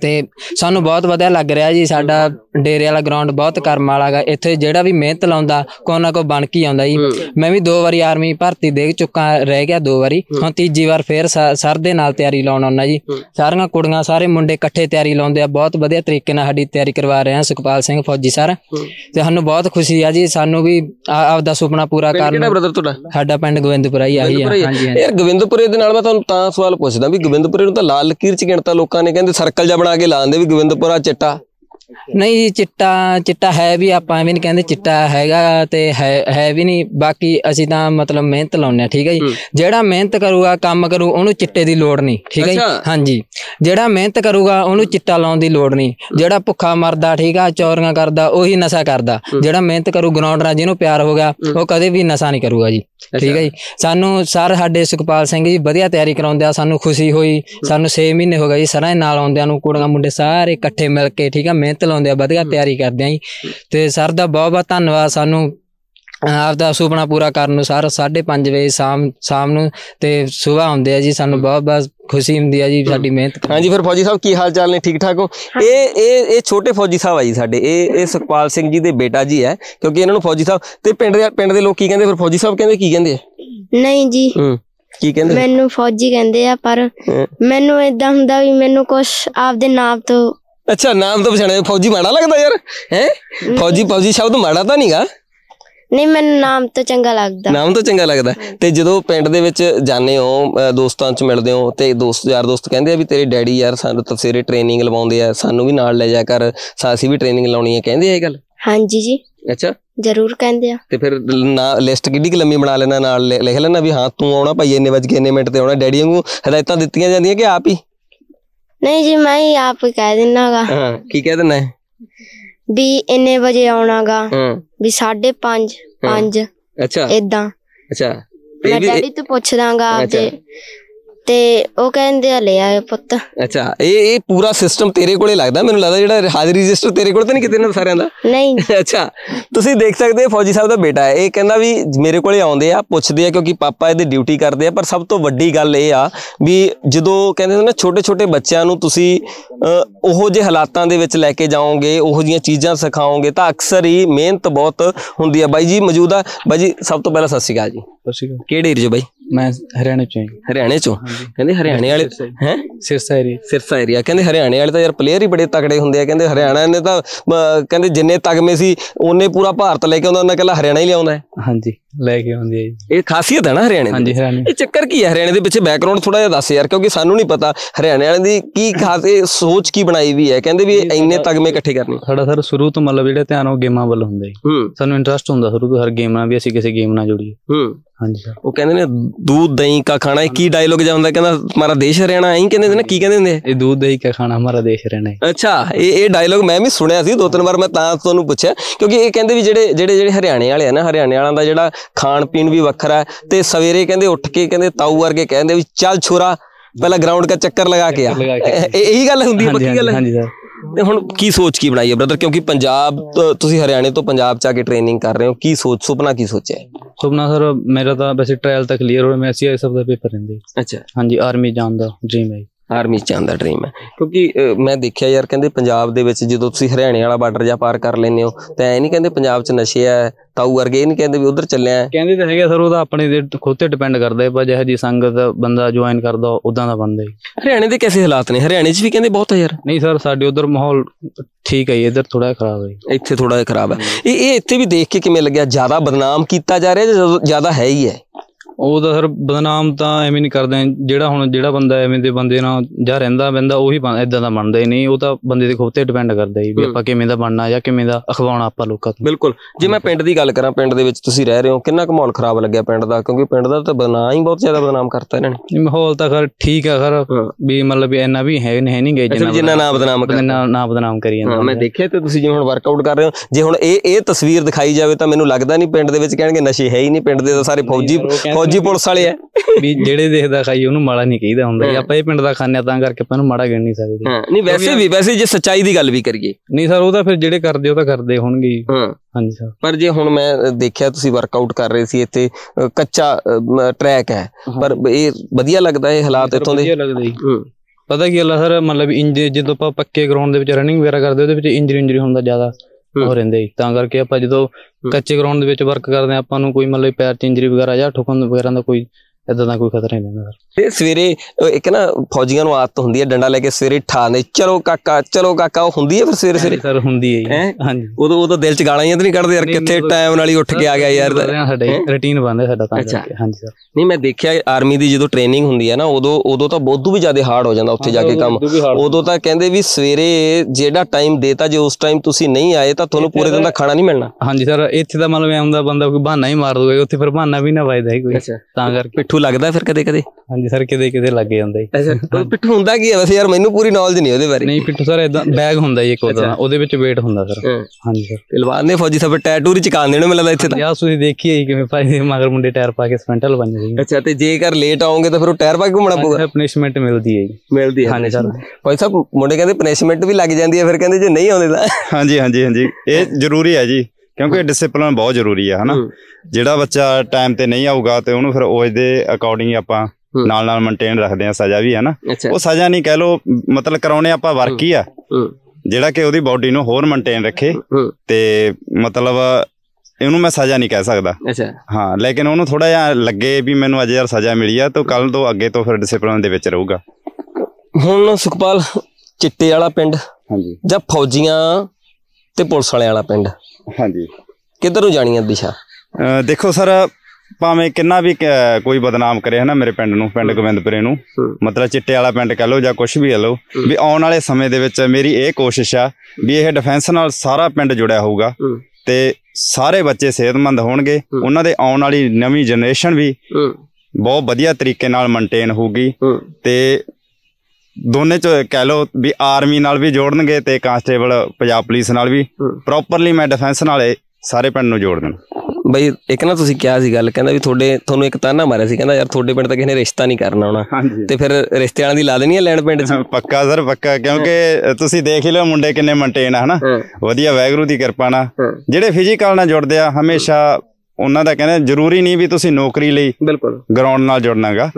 ਤੇ ਸਾਨੂੰ ਬਹੁਤ ਵਧੀਆ ਲੱਗ ਰਿਹਾ ਜੀ ਸਾਡਾ ਡੇਰੇ ਵਾਲਾ ਗਰਾਊਂਡ ਬਹੁਤ ਕਰਮ ਵਾਲਾਗਾ ਇੱਥੇ ਜਿਹੜਾ ਵੀ ਮਿਹਨਤ ਲਾਉਂਦਾ ਕੋਨਾ ਕੋ ਬਣ ਕੇ ਆਉਂਦਾ ਜੀ ਮੈਂ ਵੀ ਦੋ ਵਾਰੀ ਆਰਮੀ ਭਰਤੀ ਦੇਖ ਚੁੱਕਾ ਰਹਿ ਗਿਆ ਦੋ ਵਾਰੀ ਹੁਣ ਤੀਜੀ ਵਾਰ ਫੇਰ ਸਰ ਦੇ ਨਾਲ ਤਿਆਰੀ ਲਾਉਣ ਆਉਣਾ ਜੀ ਸਾਰੀਆਂ ਕੁੜੀਆਂ ਸਾਰੇ ਮੁੰਡੇ ਇਕੱਠੇ ਤਿਆਰੀ ਲਾਉਂਦੇ ਆ ਬਹੁਤ ਵਧੀਆ ਤਰੀਕੇ ਨਾਲ ਸਾਡੀ ਤਿਆਰੀ ਕਰਵਾ ਰਹੇ ਆ ਸੁਖਪਾਲ ਸਿੰਘ ਫੌਜੀ ਸਰ ਤੇ ਸਾਨੂੰ ਬਹੁਤ ਖੁਸ਼ੀ ਆ ਜੀ ਸਾਨੂੰ ਵੀ ਆਪਦਾ ਸੁਪਨਾ ਪੂਰਾ ਕਰਨ ਕਿਹੜਾ ਬ੍ਰਦਰ ਤੁਹਾਡਾ ਸਾਡਾ ਪਿੰਡ ਗੋਵਿੰਦਪੁਰਾ ਹੀ ਆਹੀ ਆ ਹਾਂਜੀ ਯਾਰ ਗੋਵਿੰਦਪੁਰੇ ਦੇ ਨਾਲ ਮੈਂ ਤੁਹਾਨੂੰ ਤਾਂ ਸਵਾਲ ਪੁੱਛਦਾ ਵੀ ਗੋਵਿੰਦਪੁਰੇ ਨੂੰ ਤਾਂ ਲਾਲ ਲਕੀਰ ਚ ਗਿਣਤਾ ਲੋਕਾਂ ਨੇ ਕਹਿੰਦੇ ਸਰ ਨਕਲ ਜਾ ਬਣਾ ਕੇ ਲਾਉਂਦੇ ਵੀ ਗੋਬਿੰਦਪੁਰਾ ਚਿੱਟਾ ਨਹੀਂ ਜੀ ਚਿੱਟਾ ਚਿੱਟਾ ਹੈ ਵੀ ਆਪਾਂ ਐਵੇਂ ਨਹੀਂ ਕਹਿੰਦੇ ਚਿੱਟਾ ਹੈਗਾ ਤੇ ਹੈ ਹੈ ਵੀ ਨਹੀਂ ਬਾਕੀ ਅਸੀਂ ਤਾਂ ਮਤਲਬ ਮਿਹਨਤ ਲਾਉਂਦੇ ਆ ਠੀਕ ਹੈ ਜੀ ਜਿਹੜਾ ਮਿਹਨਤ ਕਰੂਗਾ ਕੰਮ ਕਰੂ ਉਹਨੂੰ ਚਿੱਟੇ ਦੀ ਲੋੜ ਨਹੀਂ ਠੀਕ ਹੈ ਜੀ ਹਾਂਜੀ ਜਿਹੜਾ ਮਿਹਨਤ ਕਰੂਗਾ ਉਹਨੂੰ ਚਿੱਟਾ ਲਾਉਣ ਦੀ ਲੋੜ ਨਹੀਂ ਜਿਹੜਾ ਭੁੱਖਾ ਮਰਦਾ ਠੀਕ ਆ ਚੋਰੀਆਂ ਕਰਦਾ ਉਹੀ ਨਸ਼ਾ ਕਰਦਾ ਜਿਹੜਾ ਮਿਹਨਤ ਕਰੂ ਗਰਾਊਂਡ ਨਾਲ ਜਿਹਨੂੰ ਪਿਆਰ ਹੋ ਗਿਆ ਉਹ ਕਦੇ ਵੀ ਨਸ਼ਾ ਨਹੀਂ ਕਰੂਗਾ ਜੀ ਠੀਕ ਹੈ ਜੀ ਸਾਨੂੰ ਸਰ ਸਾਡੇ ਸੁਖਪਾਲ ਸਿੰਘ ਜੀ ਵਧੀਆ ਤਿਆਰੀ ਕਰਾਉਂਦੇ ਆ ਸਾਨੂੰ ਖੁਸ਼ੀ ਹੋਈ ਸਾਨੂੰ 6 ਮਹੀਨੇ ਹੋ ਗਏ ਜੀ ਸਰਾਂ ਨਾਲ ਆਉਂਦਿਆਂ ਨੂੰ ਕੁੜੀਆਂ ਮੁੰਡੇ ਸਾਰੇ ਇਕੱਠੇ ਮਿਲ ਕੇ ਠੀਕ ਹੈ ਮਿਹਨਤ ਮਿਹਨਤ ਲਾਉਂਦੇ ਆ ਵਧੀਆ ਤਿਆਰੀ ਕਰਦੇ ਆ ਜੀ ਤੇ ਸਰ ਦਾ ਬਹੁਤ ਬਹੁਤ ਧੰਨਵਾਦ ਸਾਨੂੰ ਆਪ ਦਾ ਸੁਪਨਾ ਪੂਰਾ ਕਰਨ ਨੂੰ ਸਰ 5:30 ਵਜੇ ਸ਼ਾਮ ਸ਼ਾਮ ਨੂੰ ਤੇ ਸਵੇਰ ਹੁੰਦੇ ਆ ਜੀ ਸਾਨੂੰ ਬਹੁਤ ਬਹੁਤ ਖੁਸ਼ੀ ਹੁੰਦੀ ਆ ਜੀ ਸਾਡੀ ਮਿਹਨਤ ਹਾਂਜੀ ਫਿਰ ਫੌਜੀ ਸਾਹਿਬ ਕੀ ਹਾਲ ਚਾਲ ਨੇ ਠੀਕ ਠਾਕ ਹੋ ਇਹ ਇਹ ਇਹ ਛੋਟੇ ਫੌਜੀ ਸਾਹਿਬ ਆ ਜੀ ਸਾਡੇ ਇਹ ਇਹ ਸੁਖਪਾਲ ਸਿੰਘ ਜੀ ਦੇ ਬੇਟਾ ਜੀ ਹੈ ਕਿਉਂਕਿ ਇਹਨਾਂ ਨੂੰ ਫੌਜੀ ਸਾਹਿਬ ਤੇ ਪਿੰਡ ਦੇ ਪਿੰਡ ਦੇ ਲੋਕ ਕੀ ਕਹਿੰਦੇ ਫਿਰ ਫੌਜੀ ਸਾਹਿਬ ਕਹਿੰਦੇ ਕੀ ਕਹਿੰਦੇ ਨਹੀਂ ਜੀ ਹੂੰ ਕੀ ਕਹਿੰਦੇ ਮੈਨੂੰ ਫੌਜੀ ਕਹਿੰਦੇ ਆ ਪਰ ਮੈਨੂੰ ਇਦਾਂ ਹੁੰਦਾ ਵੀ ਮੈਨੂੰ ਕੁਝ ਆਪਦੇ ਨਾਮ ਤੋਂ ਅੱਛਾ ਨਾਮ ਤਾਂ ਪਛਾਣਿਆ ਫੌਜੀ ਮਾੜਾ ਲੱਗਦਾ ਯਾਰ ਹੈ ਫੌਜੀ ਫੌਜੀ ਸ਼ਬਦ ਮਾੜਾ ਤਾਂ ਨਹੀਂਗਾ ਨਹੀਂ ਮੈਨੂੰ ਨਾਮ ਤਾਂ ਚੰਗਾ ਲੱਗਦਾ ਨਾਮ ਤਾਂ ਚੰਗਾ ਲੱਗਦਾ ਤੇ ਜਦੋਂ ਪਿੰਡ ਦੇ ਵਿੱਚ ਜਾਂਦੇ ਹੋ ਦੋਸਤਾਂ 'ਚ ਮਿਲਦੇ ਹੋ ਤੇ ਦੋਸਤ ਯਾਰ ਦੋਸਤ ਕਹਿੰਦੇ ਆ ਵੀ ਤੇਰੇ ਡੈਡੀ ਯਾਰ ਸਾਨੂੰ ਤਫਸੀਰੇ ਟ੍ਰੇਨਿੰਗ ਲਵਾਉਂਦੇ ਆ ਸਾਨੂੰ ਵੀ ਨਾਲ ਲੈ ਜਾ ਕਰ ਸਾਸੀ ਵੀ ਟ੍ਰੇਨਿੰਗ ਲਾਉਣੀ ਹੈ ਕਹਿੰਦੇ ਆ ਇਹ ਗੱਲ ਹਾਂਜੀ ਜੀ ਅੱਛਾ ਜ਼ਰੂਰ ਕਹਿੰਦੇ ਆ ਤੇ ਫਿਰ ਲਿਸਟ ਕਿੱਡੀ ਕਿ ਲੰਮੀ ਬਣਾ ਲੈਣਾ ਨਾਲ ਲਿਖ ਲੈਣਾ ਵੀ ਹਾਂ ਤੂੰ ਆਉਣਾ ਭਾਈ ਇੰਨੇ ਵਜੇ ਕਿੰਨੇ ਮਿੰਟ ਤੇ ਆਉਣਾ ਡੈਡੀ ਨੂੰ ਹਦਾਇਤਾਂ ਦਿੱਤੀਆਂ ਜਾਂਦੀਆਂ ਕਿ ਆਪ ਹੀ ਨਹੀਂ ਜੀ ਮੈਂ ਹੀ ਆਪ ਕਹਿ ਦਿੰਨਾਗਾ ਹਾਂ ਕੀ ਕਹਿ ਦਿੰਨਾ ਵੀ ਇੰਨੇ ਵਜੇ ਆਉਣਾਗਾ ਹਾਂ ਵੀ 5:30 5 ਅੱਛਾ ਇਦਾਂ ਅੱਛਾ ਮੈਂ ਡੈਡੀ ਤੋਂ ਪੁੱਛਦਾਗਾ ਅੱਛਾ। ਤੇ ਤੇ ਉਹ ਕਹਿੰਦੇ ਆ ਲੈ ਆਏ ਪੁੱਤ ਅੱਛਾ ਇਹ ਇਹ ਪੂਰਾ ਸਿਸਟਮ ਤੇਰੇ ਕੋਲੇ ਲੱਗਦਾ ਮੈਨੂੰ ਲੱਗਦਾ ਜਿਹੜਾ ਹਾਜ਼ਰੀ ਰਜਿਸਟਰ ਤੇਰੇ ਕੋਲ ਤਾਂ ਨਹੀਂ ਕਿਤੇ ਨਾ ਸਾਰਿਆਂ ਦਾ ਨਹੀਂ ਅੱਛਾ ਤੁਸੀਂ ਦੇਖ ਸਕਦੇ ਹੋ ਫੌਜੀ ਸਾਹਿਬ ਦਾ ਬੇਟਾ ਹੈ ਇਹ ਕਹਿੰਦਾ ਵੀ ਮੇਰੇ ਕੋਲੇ ਆਉਂਦੇ ਆ ਪੁੱਛਦੇ ਆ ਕਿਉਂਕਿ ਪਾਪਾ ਇਹਦੇ ਡਿਊਟੀ ਕਰਦੇ ਆ ਪਰ ਸਭ ਤੋਂ ਵੱਡੀ ਗੱਲ ਇਹ ਆ ਵੀ ਜਦੋਂ ਕਹਿੰਦੇ ਨੇ ਛੋਟੇ ਛੋਟੇ ਬੱਚਿਆਂ ਨੂੰ ਤੁਸੀਂ ਉਹੋ ਜਿਹੇ ਹਾਲਾਤਾਂ ਦੇ ਵਿੱਚ ਲੈ ਕੇ ਜਾਓਗੇ ਉਹੋ ਜੀਆਂ ਚੀਜ਼ਾਂ ਸਿਖਾਓਗੇ ਤਾਂ ਅਕਸਰ ਹੀ ਮਿਹਨਤ ਬਹੁਤ ਹੁੰਦੀ ਆ ਬਾਈ ਜੀ ਮੌਜੂਦਾ ਬਾਈ ਜੀ ਸਭ ਤੋਂ ਪਹਿਲਾਂ ਸਤਿ ਸ਼੍ਰੀ ਅਕਾਲ ਜੀ ਸਤਿ ਸ਼੍ਰੀ ਅਕਾਲ ਕਿਹੜੇ ਏਰੀਆ ਬਾਈ ਮੈਂ ਹਰਿਆਣੇ ਚੋਂ ਹਾਂ ਹਰਿਆਣੇ ਚੋਂ ਕਹਿੰਦੇ ਹਰਿਆਣੇ ਵਾਲੇ ਹੈ ਸਿਰਸਾ ਏਰੀਆ ਸਿਰਸਾ ਏਰੀਆ ਕਹਿੰਦੇ ਹਰਿਆਣੇ ਵਾਲੇ ਤਾਂ ਯਾਰ ਪਲੇਅਰ ਹੀ ਬੜੇ ਤਕੜੇ ਹੁੰਦੇ ਆ ਕਹਿੰਦੇ ਹਰਿਆਣਾ ਨੇ ਤਾਂ ਕਹਿੰਦੇ ਜਿੰਨੇ ਤਗਮੇ ਸੀ ਉਹਨੇ ਪੂਰਾ ਭਾਰਤ ਲੈ ਕੇ ਆਉਂਦਾ ਉਹਨਾਂ ਕੱਲਾ ਹਰਿਆਣਾ ਹੀ ਲਿਆਉਂਦਾ ਹੈ ਹਾਂਜੀ ਲੈ ਕੇ ਆਉਂਦੀ ਹੈ ਜੀ ਇਹ ਖਾਸੀਅਤ ਹੈ ਨਾ ਹਰਿਆਣੇ ਦੀ ਹਾਂਜੀ ਹਰਿਆਣੇ ਇਹ ਚੱਕਰ ਕੀ ਹੈ ਹਰਿਆਣੇ ਦੇ ਪਿੱਛੇ ਬੈਕਗ੍ਰਾਉਂਡ ਥੋੜਾ ਜਿਹਾ ਦੱਸ ਯਾਰ ਕਿਉਂਕਿ ਸਾਨੂੰ ਨਹੀਂ ਪਤਾ ਹਰਿਆਣੇ ਵਾਲਿਆਂ ਦੀ ਕੀ ਖਾਸ ਇਹ ਸੋਚ ਕੀ ਬਣਾਈ ਵੀ ਹੈ ਕਹਿੰਦੇ ਵੀ ਇੰਨੇ ਤਗਮੇ ਇਕੱਠੇ ਕਰਨੇ ਸਾਡਾ ਸਰ ਸ਼ੁਰੂ ਤੋਂ ਮਤਲਬ ਜਿਹੜਾ ਧਿਆਨ ਉਹ ਗੇਮਾਂ ਵੱਲ ਹੁੰਦਾ ਹੈ ਸਾਨੂੰ ਇੰਟਰਸਟ ਹੁੰਦਾ ਸ਼ੁਰੂ ਤੋਂ ਹਰ ਗੇਮ ਨਾਲ ਵੀ ਅਸੀਂ ਕਿਸੇ ਗੇਮ ਨਾਲ ਜੁੜੀਏ ਹਾਂਜੀ ਸਰ ਉਹ ਕਹਿੰਦੇ ਨੇ ਦੁੱਧ ਦਹੀਂ ਕਾ ਖਾਣਾ ਇਹ ਕੀ डायलॉग ਜਾਂ ਹੁੰਦਾ ਕਹਿੰਦਾ ਮਾਰਾ ਦੇਸ਼ ਹਰਿਆਣਾ ਐਂ ਕਹਿੰਦੇ ਨੇ ਨਾ ਕੀ ਕਹਿੰਦੇ ਨੇ ਇਹ ਦੁੱਧ ਦਹੀਂ ਕਾ ਖਾਣਾ ਮਾਰਾ ਦੇਸ਼ ਹਰਿਆਣਾ ਅੱਛਾ ਇਹ ਇਹ ਡਾਇਲੌਗ ਮੈਂ ਵੀ ਸੁਣਿਆ ਸੀ ਦੋ ਤਿੰਨ ਵਾਰ ਮੈਂ ਤਾਂ ਤੁਹਾਨੂੰ ਪੁੱਛਿਆ ਕਿਉਂਕਿ ਇਹ ਕਹਿੰਦੇ ਵੀ ਜਿਹੜੇ ਜਿਹੜੇ ਜਿਹੜੇ ਹਰਿਆਣੇ ਵਾਲੇ ਆ ਨਾ ਹਰਿਆਣੇ ਵਾਲਾਂ ਦਾ ਜਿਹੜਾ ਖਾਣ ਪੀਣ ਵੀ ਵੱਖਰਾ ਤੇ ਸਵੇਰੇ ਕਹਿੰਦੇ ਉੱਠ ਕੇ ਕਹਿੰਦੇ ਤਾਊ ਵਰਗੇ ਕਹਿੰਦੇ ਵੀ ਚੱਲ ਛੋਰਾ ਪਹਿਲਾਂ ਗਰਾਊਂਡ ਦਾ ਚੱਕਰ ਲਗਾ ਕੇ ਆ ਇਹੀ ਗੱਲ ਹੁੰਦੀ ਹੈ ਪੱਕੀ ਗੱਲ ਹਾਂਜੀ ਸਰ ਤੇ ਹੁਣ ਕੀ ਸੋਚ ਕੀ ਬਣਾਈ ਹੈ ਬ੍ਰਦਰ ਕਿਉਂਕਿ ਪੰਜਾਬ ਤੁਸੀਂ ਹਰਿਆਣੇ ਤੋਂ ਪੰਜਾਬ ਚ ਆ ਕੇ ਟ੍ਰੇਨਿੰਗ ਕਰ ਰਹੇ ਹੋ ਕੀ ਸੋਚ ਸੁਪਨਾ ਕੀ ਸੋਚਿਆ ਸੁਪਨਾ ਸਰ ਮੇਰਾ ਤਾਂ ਵੈਸੇ ਟ੍ਰਾਇਲ ਤਾਂ ਕਲੀਅਰ ਹੋਇਆ ਮੈਂ ਸੀਆਈ ਸਭ ਦਾ ਪੇਪਰ ਦਿੰਦੇ ਅੱਛਾ ਹਾਂਜੀ ਆਰਮੀ ਜਾਣ ਦਾ ਡ੍ਰੀਮ ਹੈ ਆਰਮੀ ਚ ਆਂਦਾ ਡ੍ਰੀਮ ਹੈ ਕਿਉਂਕਿ ਮੈਂ ਦੇਖਿਆ ਯਾਰ ਕਹਿੰਦੇ ਪੰਜਾਬ ਦੇ ਵਿੱਚ ਜਦੋਂ ਤੁਸੀਂ ਹਰਿਆਣੇ ਵਾਲਾ ਬਾਰਡਰ ਜਾਂ ਪਾਰ ਕਰ ਲੈਂਦੇ ਹੋ ਤਾਂ ਐ ਨਹੀਂ ਕਹਿੰਦੇ ਪੰਜਾਬ ਚ ਨਸ਼ੇ ਆ ਤਾਊ ਵਰਗੇ ਨਹੀਂ ਕਹਿੰਦੇ ਵੀ ਉਧਰ ਚੱਲਿਆ ਕਹਿੰਦੇ ਤਾਂ ਹੈਗਾ ਸਰ ਉਹਦਾ ਆਪਣੇ ਦੇ ਖੁਦ ਤੇ ਡਿਪੈਂਡ ਕਰਦਾ ਹੈ ਪਰ ਜਿਹੜਾ ਜੀ ਸੰਗਤ ਬੰਦਾ ਜੁਆਇਨ ਕਰਦਾ ਉਦਾਂ ਦਾ ਬੰਦਾ ਹੈ ਹਰਿਆਣੇ ਦੇ ਕਿਵੇਂ ਹਾਲਾਤ ਨੇ ਹਰਿਆਣੇ 'ਚ ਵੀ ਕਹਿੰਦੇ ਬਹੁਤ ਹੈ ਯਾਰ ਨਹੀਂ ਸਰ ਸਾਡੇ ਉਧਰ ਮਾਹੌਲ ਠੀਕ ਹੈ ਇਧਰ ਥੋੜਾ ਖਰਾਬ ਹੈ ਇੱਥੇ ਥੋੜਾ ਜਿਹਾ ਖਰਾਬ ਹੈ ਇਹ ਇਹ ਇੱਥੇ ਵੀ ਦੇਖ ਕੇ ਕਿਵੇਂ ਲੱਗਿਆ ਜ਼ਿਆਦਾ ਬਦਨਾਮ ਕੀਤਾ ਜਾ ਰਿਹਾ ਜਾਂ ਜ਼ਿਆਦਾ ਹੈ ਹੀ ਹੈ ਉਹਦਾ ਸਰ ਬਦਨਾਮ ਤਾਂ ਐਵੇਂ ਨਹੀਂ ਕਰਦੇ ਜਿਹੜਾ ਹੁਣ ਜਿਹੜਾ ਬੰਦਾ ਐਵੇਂ ਦੇ ਬੰਦੇ ਨਾਲ ਜਾਂ ਰਹਿੰਦਾ ਬੰਦਾ ਉਹੀ ਇਦਾਂ ਦਾ ਬਣਦਾ ਹੀ ਨਹੀਂ ਉਹ ਤਾਂ ਬੰਦੇ ਦੇ ਖੋਤੇ ਡਿਪੈਂਡ ਕਰਦਾ ਹੀ ਵੀ ਆਪਾਂ ਕਿਵੇਂ ਦਾ ਬਣਨਾ ਜਾਂ ਕਿਵੇਂ ਦਾ ਅਖਵਾਉਣਾ ਆਪਾਂ ਲੋਕਾਂ ਨੂੰ ਬਿਲਕੁਲ ਜੇ ਮੈਂ ਪਿੰਡ ਦੀ ਗੱਲ ਕਰਾਂ ਪਿੰਡ ਦੇ ਵਿੱਚ ਤੁਸੀਂ ਰਹਿ ਰਹੇ ਹੋ ਕਿੰਨਾ ਕੁ ਮਾਹੌਲ ਖਰਾਬ ਲੱਗਿਆ ਪਿੰਡ ਦਾ ਕਿਉਂਕਿ ਪਿੰਡ ਦਾ ਤਾਂ ਬਣਾ ਹੀ ਬਹੁਤ ਜ਼ਿਆਦਾ ਬਦਨਾਮ ਕਰਤਾ ਇਹਨਾਂ ਨੇ ਮਾਹੌਲ ਤਾਂ ਖਰ ਠੀਕ ਆ ਖਰ ਵੀ ਮਤਲਬ ਇਹਨਾਂ ਇੰਨਾ ਵੀ ਹੈ ਨਹੀਂ ਨਹੀਂ ਗਏ ਜਿੰਨਾ ਨਾ ਬਦਨਾਮ ਕਰ ਜਿੰਨਾ ਨਾ ਬਦਨਾਮ ਕਰੀ ਜਾਂਦਾ ਮੈਂ ਦੇਖਿਆ ਤੇ ਤੁਸੀਂ ਜਿਵੇਂ ਹੁਣ ਵਰਕਆਊਟ ਕਰ ਰਹੇ ਹੋ ਜੇ ਹੁਣ ਇਹ ਇਹ ਤਸਵੀਰ ਦਿਖਾਈ ਜਾਵੇ ਤਾਂ ਮੈਨੂੰ ਲੱਗਦਾ ਨਹੀਂ ਪਿੰਡ ਦੇ ਵਿੱਚ ਕਹਿਣਗੇ ਨਸ਼ੇ ਹੈ ਹੀ ਨਹੀਂ ਪਿੰਡ ਦੇ ਤਾਂ ਸਾਰੇ ਫੌਜੀ ਫੌਜੀ ਪੁਲਿਸ ਵਾਲੇ ਆ ਵੀ ਜਿਹੜੇ ਦੇਖਦਾ ਖਾਈ ਉਹਨੂੰ ਮਾੜਾ ਨਹੀਂ ਕਹੀਦਾ ਹੁੰਦਾ ਜੀ ਆਪਾਂ ਇਹ ਪਿੰਡ ਦਾ ਖਾਨਿਆ ਤਾਂ ਕਰਕੇ ਆਪਾਂ ਨੂੰ ਮਾੜਾ ਗਿਣ ਨਹੀਂ ਸਕਦੇ ਹਾਂ ਨਹੀਂ ਵੈਸੇ ਵੀ ਵੈਸੇ ਜੇ ਸੱਚਾਈ ਦੀ ਗੱਲ ਵੀ ਕਰੀਏ ਨਹੀਂ ਸਰ ਉਹ ਤਾਂ ਫਿਰ ਜਿਹੜੇ ਕਰਦੇ ਉਹ ਤਾਂ ਕਰਦੇ ਹੋਣਗੇ ਹਾਂ ਹਾਂਜੀ ਸਰ ਪਰ ਜੇ ਹੁਣ ਮੈਂ ਦੇਖਿਆ ਤੁਸੀਂ ਵਰਕਆਊਟ ਕਰ ਰਹੇ ਸੀ ਇੱਥੇ ਕੱਚਾ ਟਰੈਕ ਹੈ ਪਰ ਇਹ ਵਧੀਆ ਲੱਗਦਾ ਇਹ ਹਾਲਾਤ ਇੱਥੋਂ ਦੇ ਵਧੀਆ ਲੱਗਦਾ ਜੀ ਪਤਾ ਕੀ ਅੱਲਾ ਸਰ ਮਤਲਬ ਇੰਜ ਜਦੋਂ ਆਪਾਂ ਪੱਕੇ ਗਰਾਊਂਡ ਦੇ ਵਿੱਚ ਰਨਿੰਗ ਵਗੈਰਾ ਕਰਦੇ ਉਹਦੇ ਵਿੱਚ ਇੰਜਰੀ ਇੰਜਰੀ ਹੁੰਦਾ ਜ਼ਿਆਦਾ ਉਹ ਰਹਿੰਦੇ ਤਾਂ ਕਰਕੇ ਆਪਾਂ ਜਦੋਂ ਕੱਚੇ ਗਰਾਊਂਡ ਦੇ ਵਿੱਚ ਵਰਕ ਕਰਦੇ ਆ ਆਪਾਂ ਨੂੰ ਕੋਈ ਮਤਲਬ ਪੈਰ 'ਚ ਇੰਜਰੀ ਵਗੈਰਾ ਜਾਂ ਠੁਕਣ ਵਗੈਰਾ ਦਾ ਕੋਈ ਇਦਾਂ ਦਾ ਕੋਈ ਖਤਰਾ ਨਹੀਂ ਰਹਿੰਦਾ ਸਰ ਇਹ ਸਵੇਰੇ ਇੱਕ ਨਾ ਫੌਜੀਆਂ ਨੂੰ ਆਦਤ ਹੁੰਦੀ ਹੈ ਡੰਡਾ ਲੈ ਕੇ ਸਵੇਰੇ ਠਾਣੇ ਚਲੋ ਕਾਕਾ ਚਲੋ ਕਾਕਾ ਉਹ ਹੁੰਦੀ ਹੈ ਫਿਰ ਸਵੇਰੇ ਸਵੇਰੇ ਸਰ ਹੁੰਦੀ ਹੈ ਹਾਂਜੀ ਉਦੋਂ ਉਦੋਂ ਦਿਲ ਚ ਗਾਲਾਂ ਜਾਂ ਨਹੀਂ ਕੱਢਦੇ ਯਾਰ ਕਿੱਥੇ ਟਾਈਮ ਨਾਲ ਹੀ ਉੱਠ ਕੇ ਆ ਗਿਆ ਯਾਰ ਸਾਡੇ ਰੁਟੀਨ ਬੰਦਾ ਸਾਡਾ ਤਾਂ ਹਾਂਜੀ ਸਰ ਨਹੀਂ ਮੈਂ ਦੇਖਿਆ ਆਰਮੀ ਦੀ ਜਦੋਂ ਟ੍ਰੇਨਿੰਗ ਹੁੰਦੀ ਹੈ ਨਾ ਉਦੋਂ ਉਦੋਂ ਤਾਂ ਬੋਧੂ ਵੀ ਜ਼ਿਆਦਾ ਹਾਰਡ ਹੋ ਜਾਂਦਾ ਉੱਥੇ ਜਾ ਕੇ ਕੰਮ ਉਦੋਂ ਤਾਂ ਕਹਿੰਦੇ ਵੀ ਸਵੇਰੇ ਜਿਹੜਾ ਟਾਈਮ ਦੇਤਾ ਜੇ ਉਸ ਟਾਈਮ ਤੁਸੀਂ ਨਹੀਂ ਆਏ ਤਾਂ ਤੁਹਾਨੂੰ ਪੂਰੇ ਦਿਨ ਦਾ ਖਾਣਾ ਨਹੀਂ ਮਿਲਣਾ ਹਾਂਜੀ ਸਰ ਇੱਥੇ ਦਾ ਮਤਲਬ ਐ ਹੁੰਦਾ ਬੰਦਾ ਕੋਈ ਬਹਾਨਾ ਹੀ ਮਾਰ ਦੂਗਾ ਉੱਥੇ ਫਿਰ ਬਹਾਨਾ ਵੀ ਨਾ ਵਜਦਾ ਹੀ ਕੋਈ ਤਾਂ ਕਰਕੇ ਪਿੱਠੂ ਲੱਗਦਾ ਫਿਰ ਕਦੇ ਕਦੇ ਹਾਂਜੀ ਸਰ ਕਦੇ ਕਦੇ ਲੱਗ ਜਾਂਦਾ ਅੱਛਾ ਉਹ ਪਿੱਠੂ ਹੁੰਦਾ ਕੀ ਹੈ ਵੈਸੇ ਯਾਰ ਮੈਨੂੰ ਪੂਰੀ ਨੌਲੇਜ ਨਹੀਂ ਉਹਦੇ ਬਾਰੇ ਨਹੀਂ ਪਿੱਠੂ ਸਰ ਇਦਾਂ ਬੈਗ ਹੁੰਦਾ ਜੀ ਇੱਕ ਉਹਦਾ ਉਹਦੇ ਵਿੱਚ weight ਹੁੰਦਾ ਸਰ ਹਾਂਜੀ ਸਰ ਤਲਵਾਰ ਨੇ ਫੌਜੀ ਸਾਹਿਬ ਟੈਟੂ ਰੀ ਕਾਨ ਦੇਣੇ ਮੈਨੂੰ ਲੱਗਦਾ ਇੱਥੇ ਤਾਂ ਯਾਰ ਤੁਸੀਂ ਦੇਖੀਏ ਜੀ ਕਿਵੇਂ ਭਾਈ ਦੇ ਮਗਰ ਮੁੰਡੇ ਟਾਇਰ ਪਾ ਕੇ ਸਪੈਂਟਲ ਬਣ ਜੀ ਅੱਛਾ ਤੇ ਜੇਕਰ ਲੇਟ ਆਉਂਗੇ ਤਾਂ ਫਿਰ ਉਹ ਟਾਇਰ ਪਾ ਕੇ ਘੁੰਮਣਾ ਪਊਗਾ ਪਨਿਸ਼ਮੈਂਟ ਮਿਲਦੀ ਹੈ ਜੀ ਮਿਲਦੀ ਹੈ ਹਾਂਜੀ ਸਰ ਭਾਈ ਸਾਹਿਬ ਮੁੰਡੇ ਕਹਿੰਦੇ ਪਨਿਸ਼ਮੈਂਟ ਵੀ ਲੱਗ ਜਾਂਦੀ ਹੈ ਫਿਰ ਕਹਿੰਦੇ ਜੇ ਨਹੀਂ ਆਉਂਦੇ ਤਾਂ ਹਾਂਜੀ ਹਾਂਜੀ ਹਾਂਜੀ ਇਹ ਜ਼ਰੂਰੀ ਹੈ ਜੀ ਕਿਉਂਕਿ ਡਿਸਪਲਿਨ ਬਹੁਤ ਜ਼ਰੂਰੀ ਆ ਹਨਾ ਜਿਹੜਾ ਬੱਚਾ ਟਾਈਮ ਤੇ ਨਹੀਂ ਆਊਗਾ ਤੇ ਉਹਨੂੰ ਫਿਰ ਉਹ ਦੇ ਅਕੋਰਡਿੰਗ ਆਪਾਂ ਨਾਲ ਨਾਲ ਮੇਨਟੇਨ ਰੱਖਦੇ ਆ ਸਜ਼ਾ ਵੀ ਹਨਾ ਉਹ ਸਜ਼ਾ ਨਹੀਂ ਕਹਿ ਲੋ ਮਤਲਬ ਕਰਾਉਣੇ ਆਪਾਂ ਵਰਕ ਹੀ ਆ ਜਿਹੜਾ ਕਿ ਉਹਦੀ ਬਾਡੀ ਨੂੰ ਹੋਰ ਮੇਨਟੇਨ ਰੱਖੇ ਤੇ ਮਤਲਬ ਇਹਨੂੰ ਮੈਂ ਸਜ਼ਾ ਨਹੀਂ ਕਹਿ ਸਕਦਾ ਅੱਛਾ ਹਾਂ ਲੇਕਿਨ ਉਹਨੂੰ ਥੋੜਾ ਜਿਹਾ ਲੱਗੇ ਵੀ ਮੈਨੂੰ ਅੱਜ ਯਾਰ ਸਜ਼ਾ ਮਿਲੀ ਆ ਤਾਂ ਕੱਲ ਤੋਂ ਅੱਗੇ ਤੋਂ ਫਿਰ ਡਿਸਪਲਿਨ ਦੇ ਵਿੱਚ ਰਹੂਗਾ ਹੁਣ ਸੁਖਪਾਲ ਚਿੱਟੇ ਵਾਲਾ ਪਿੰਡ ਹਾਂਜੀ ਜਾਂ ਫੌਜੀਆਂ ਤੇ ਪੁਲਿਸ ਵਾਲਿਆਂ ਵਾਲਾ ਪਿੰਡ ਹਾਂਜੀ ਕਿੱਧਰ ਨੂੰ ਜਾਣੀ ਹੈ ਦਿਸ਼ਾ ਦੇਖੋ ਸਰ ਭਾਵੇਂ ਕਿੰਨਾ ਵੀ ਕੋਈ ਬਦਨਾਮ ਕਰੇ ਹੈ ਨਾ ਮੇਰੇ ਪਿੰਡ ਨੂੰ ਪਿੰਡ ਗੋਬਿੰਦਪੁਰੇ ਨੂੰ ਮਤਲਬ ਚਿੱਟੇ ਵਾਲਾ ਪਿੰਡ ਕਹ ਲਓ ਜਾਂ ਕੁਝ ਵੀ ਕਹ ਲਓ ਵੀ ਆਉਣ ਵਾਲੇ ਸਮੇਂ ਦੇ ਵਿੱਚ ਮੇਰੀ ਇਹ ਕੋਸ਼ਿਸ਼ ਆ ਵੀ ਇਹ ਡਿਫੈਂਸ ਨਾਲ ਸਾਰਾ ਪਿੰਡ ਜੁੜਿਆ ਹੋਊਗਾ ਤੇ ਸਾਰੇ ਬੱਚੇ ਸਿਹਤਮੰਦ ਹੋਣਗੇ ਉਹਨਾਂ ਦੇ ਆਉਣ ਵਾਲੀ ਨਵੀਂ ਜਨਰੇਸ਼ਨ ਵੀ ਬਹੁਤ ਵਧੀਆ ਤਰੀਕੇ ਨਾਲ ਮੇਨਟੇਨ ਹੋਊਗੀ ਤੇ ਦੋਨੇ ਚ ਕਹਿ ਲੋ ਵੀ ਆਰਮੀ ਨਾਲ ਵੀ ਜੋੜਨਗੇ ਤੇ ਕਾਂਸਟੇਬਲ ਪੰਜਾਬ ਪੁਲਿਸ ਨਾਲ ਵੀ ਪ੍ਰੋਪਰਲੀ ਮੈਂ ਡਿਫੈਂਸ ਨਾਲ ਸਾਰੇ ਪਿੰਡ ਨੂੰ ਜੋੜ ਦੇਣ ਬਈ ਇੱਕ ਨਾ ਤੁਸੀਂ ਕਿਹਾ ਸੀ ਗੱਲ ਕਹਿੰਦਾ ਵੀ ਤੁਹਾਡੇ ਤੁਹਾਨੂੰ ਇੱਕ ਤਾਨਾ ਮਾਰਿਆ ਸੀ ਕਹਿੰਦਾ ਯਾਰ ਤੁਹਾਡੇ ਪਿੰਡ ਤਾਂ ਕਿਸੇ ਨੇ ਰਿਸ਼ਤਾ ਨਹੀਂ ਕਰਨਾ ਹੋਣਾ ਤੇ ਫਿਰ ਰਿਸ਼ਤੇ ਵਾਲਿਆਂ ਦੀ ਲਾ ਦੇਣੀ ਹੈ ਲੈਣ ਪਿੰਡ 'ਚ ਪੱਕਾ ਸਰ ਪੱਕਾ ਕਿਉਂਕਿ ਤੁਸੀਂ ਦੇਖ ਹੀ ਲਓ ਮੁੰਡੇ ਕਿੰਨੇ ਮੈਂਟੇਨ ਆ ਹਨਾ ਵਧੀਆ ਵੈਗਰੂ ਦੀ ਕਿਰਪਾ ਨਾਲ ਜਿਹੜੇ ਫਿਜ਼ੀਕਲ ਨਾਲ ਜੁੜਦੇ ਆ ਹਮੇਸ਼ਾ ਉਹਨਾਂ ਦਾ ਕਹਿੰਦੇ ਜ਼ਰੂਰੀ ਨਹੀਂ ਵੀ ਤੁਸੀਂ ਨੌਕਰੀ ਲਈ ਬਿਲਕੁਲ ਗਰਾਊਂਡ ਨਾਲ ਜੁੜਨਾਗਾ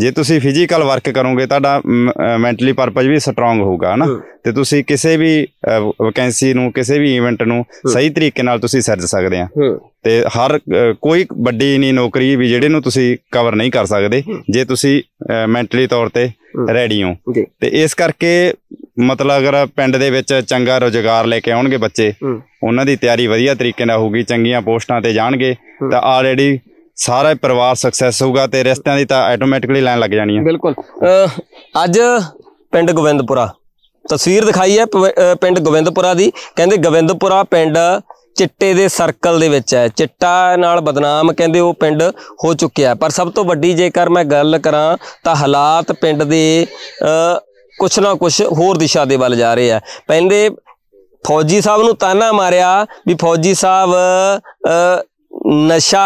ਜੇ ਤੁਸੀਂ ਫਿਜ਼ੀਕਲ ਵਰਕ ਕਰੋਗੇ ਤੁਹਾਡਾ ਮੈਂਟਲੀ ਪਰਪਸ ਵੀ ਸਟਰੋਂਗ ਹੋਊਗਾ ਹਨਾ ਤੇ ਤੁਸੀਂ ਕਿਸੇ ਵੀ ਵੈਕੈਂਸੀ ਨੂੰ ਕਿਸੇ ਵੀ ਇਵੈਂਟ ਨੂੰ ਸਹੀ ਤਰੀਕੇ ਨਾਲ ਤੁਸੀਂ ਸਰਜ ਸਕਦੇ ਆ ਤੇ ਹਰ ਕੋਈ ਵੱਡੀ ਨਹੀਂ ਨੌਕਰੀ ਵੀ ਜਿਹੜੇ ਨੂੰ ਤੁਸੀਂ ਕਵਰ ਨਹੀਂ ਕਰ ਸਕਦੇ ਜੇ ਤੁਸੀਂ ਮੈਂਟਲੀ ਤੌਰ ਤੇ ਰੈਡੀ ਹੋ ਤੇ ਇਸ ਕਰਕੇ ਮਤਲਬ ਅਗਰ ਪਿੰਡ ਦੇ ਵਿੱਚ ਚੰਗਾ ਰੋਜ਼ਗਾਰ ਲੈ ਕੇ ਆਉਣਗੇ ਬੱਚੇ ਉਹਨਾਂ ਦੀ ਤਿਆਰੀ ਵਧੀਆ ਤਰੀਕੇ ਨਾਲ ਹੋਊਗੀ ਚੰਗੀਆਂ ਪੋਸਟਾਂ ਤੇ ਜਾਣਗੇ ਤਾਂ ਆਲਰੇਡੀ ਸਾਰਾ ਹੀ ਪਰਿਵਾਰ ਸਕਸੈਸ ਹੋਊਗਾ ਤੇ ਰਿਸ਼ਤਿਆਂ ਦੀ ਤਾਂ ਆਟੋਮੈਟਿਕਲੀ ਲਾਈਨ ਲੱਗ ਜਾਣੀ ਹੈ ਬਿਲਕੁਲ ਅੱਜ ਪਿੰਡ ਗੋਵਿੰਦਪੁਰਾ ਤਸਵੀਰ ਦਿਖਾਈ ਹੈ ਪਿੰਡ ਗੋਵਿੰਦਪੁਰਾ ਦੀ ਕਹਿੰਦੇ ਗੋਵਿੰਦਪੁਰਾ ਪਿੰਡ ਚਿੱਟੇ ਦੇ ਸਰਕਲ ਦੇ ਵਿੱਚ ਹੈ ਚਿੱਟਾ ਨਾਲ ਬਦਨਾਮ ਕਹਿੰਦੇ ਉਹ ਪਿੰਡ ਹੋ ਚੁੱਕਿਆ ਪਰ ਸਭ ਤੋਂ ਵੱਡੀ ਜੇਕਰ ਮੈਂ ਗੱਲ ਕਰਾਂ ਤਾਂ ਹਾਲਾਤ ਪਿੰਡ ਦੇ ਕੁਛ ਨਾ ਕੁਛ ਹੋਰ ਦਿਸ਼ਾ ਦੇ ਵੱਲ ਜਾ ਰਹੇ ਆ ਪੈਂਦੇ ਫੌਜੀ ਸਾਹਿਬ ਨੂੰ ਤਾਨਾ ਮਾਰਿਆ ਵੀ ਫੌਜੀ ਸਾਹਿਬ ਨਸ਼ਾ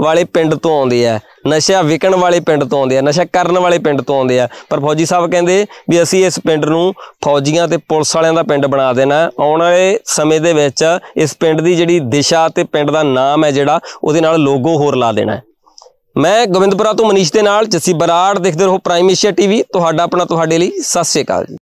ਵਾਲੇ ਪਿੰਡ ਤੋਂ ਆਉਂਦੇ ਆ ਨਸ਼ਾ ਵਿਕਣ ਵਾਲੇ ਪਿੰਡ ਤੋਂ ਆਉਂਦੇ ਆ ਨਸ਼ਾ ਕਰਨ ਵਾਲੇ ਪਿੰਡ ਤੋਂ ਆਉਂਦੇ ਆ ਪਰ ਫੌਜੀ ਸਾਹਿਬ ਕਹਿੰਦੇ ਵੀ ਅਸੀਂ ਇਸ ਪਿੰਡ ਨੂੰ ਫੌਜੀਆਂ ਤੇ ਪੁਲਿਸ ਵਾਲਿਆਂ ਦਾ ਪਿੰਡ ਬਣਾ ਦੇਣਾ ਆਉਣ ਵਾਲੇ ਸਮੇਂ ਦੇ ਵਿੱਚ ਇਸ ਪਿੰਡ ਦੀ ਜਿਹੜੀ ਦਿਸ਼ਾ ਤੇ ਪਿੰਡ ਦਾ ਨਾਮ ਹੈ ਜਿਹੜਾ ਉਹਦੇ ਨਾਲ ਲੋਗੋ ਹੋਰ ਲਾ ਦੇਣਾ ਮੈਂ ਗੋਬਿੰਦਪੁਰਾ ਤੋਂ ਮਨੀਸ਼ ਦੇ ਨਾਲ ਜੱਸੀ ਬਰਾੜ ਦੇਖਦੇ ਰਹੋ ਪ੍ਰਾਈਮ ਏਸ਼ੀਆ ਟੀਵੀ ਤੁਹਾਡਾ ਆਪਣਾ ਤੁਹਾਡੇ ਲਈ ਸਤਿ ਸ਼੍ਰੀ ਅਕਾਲ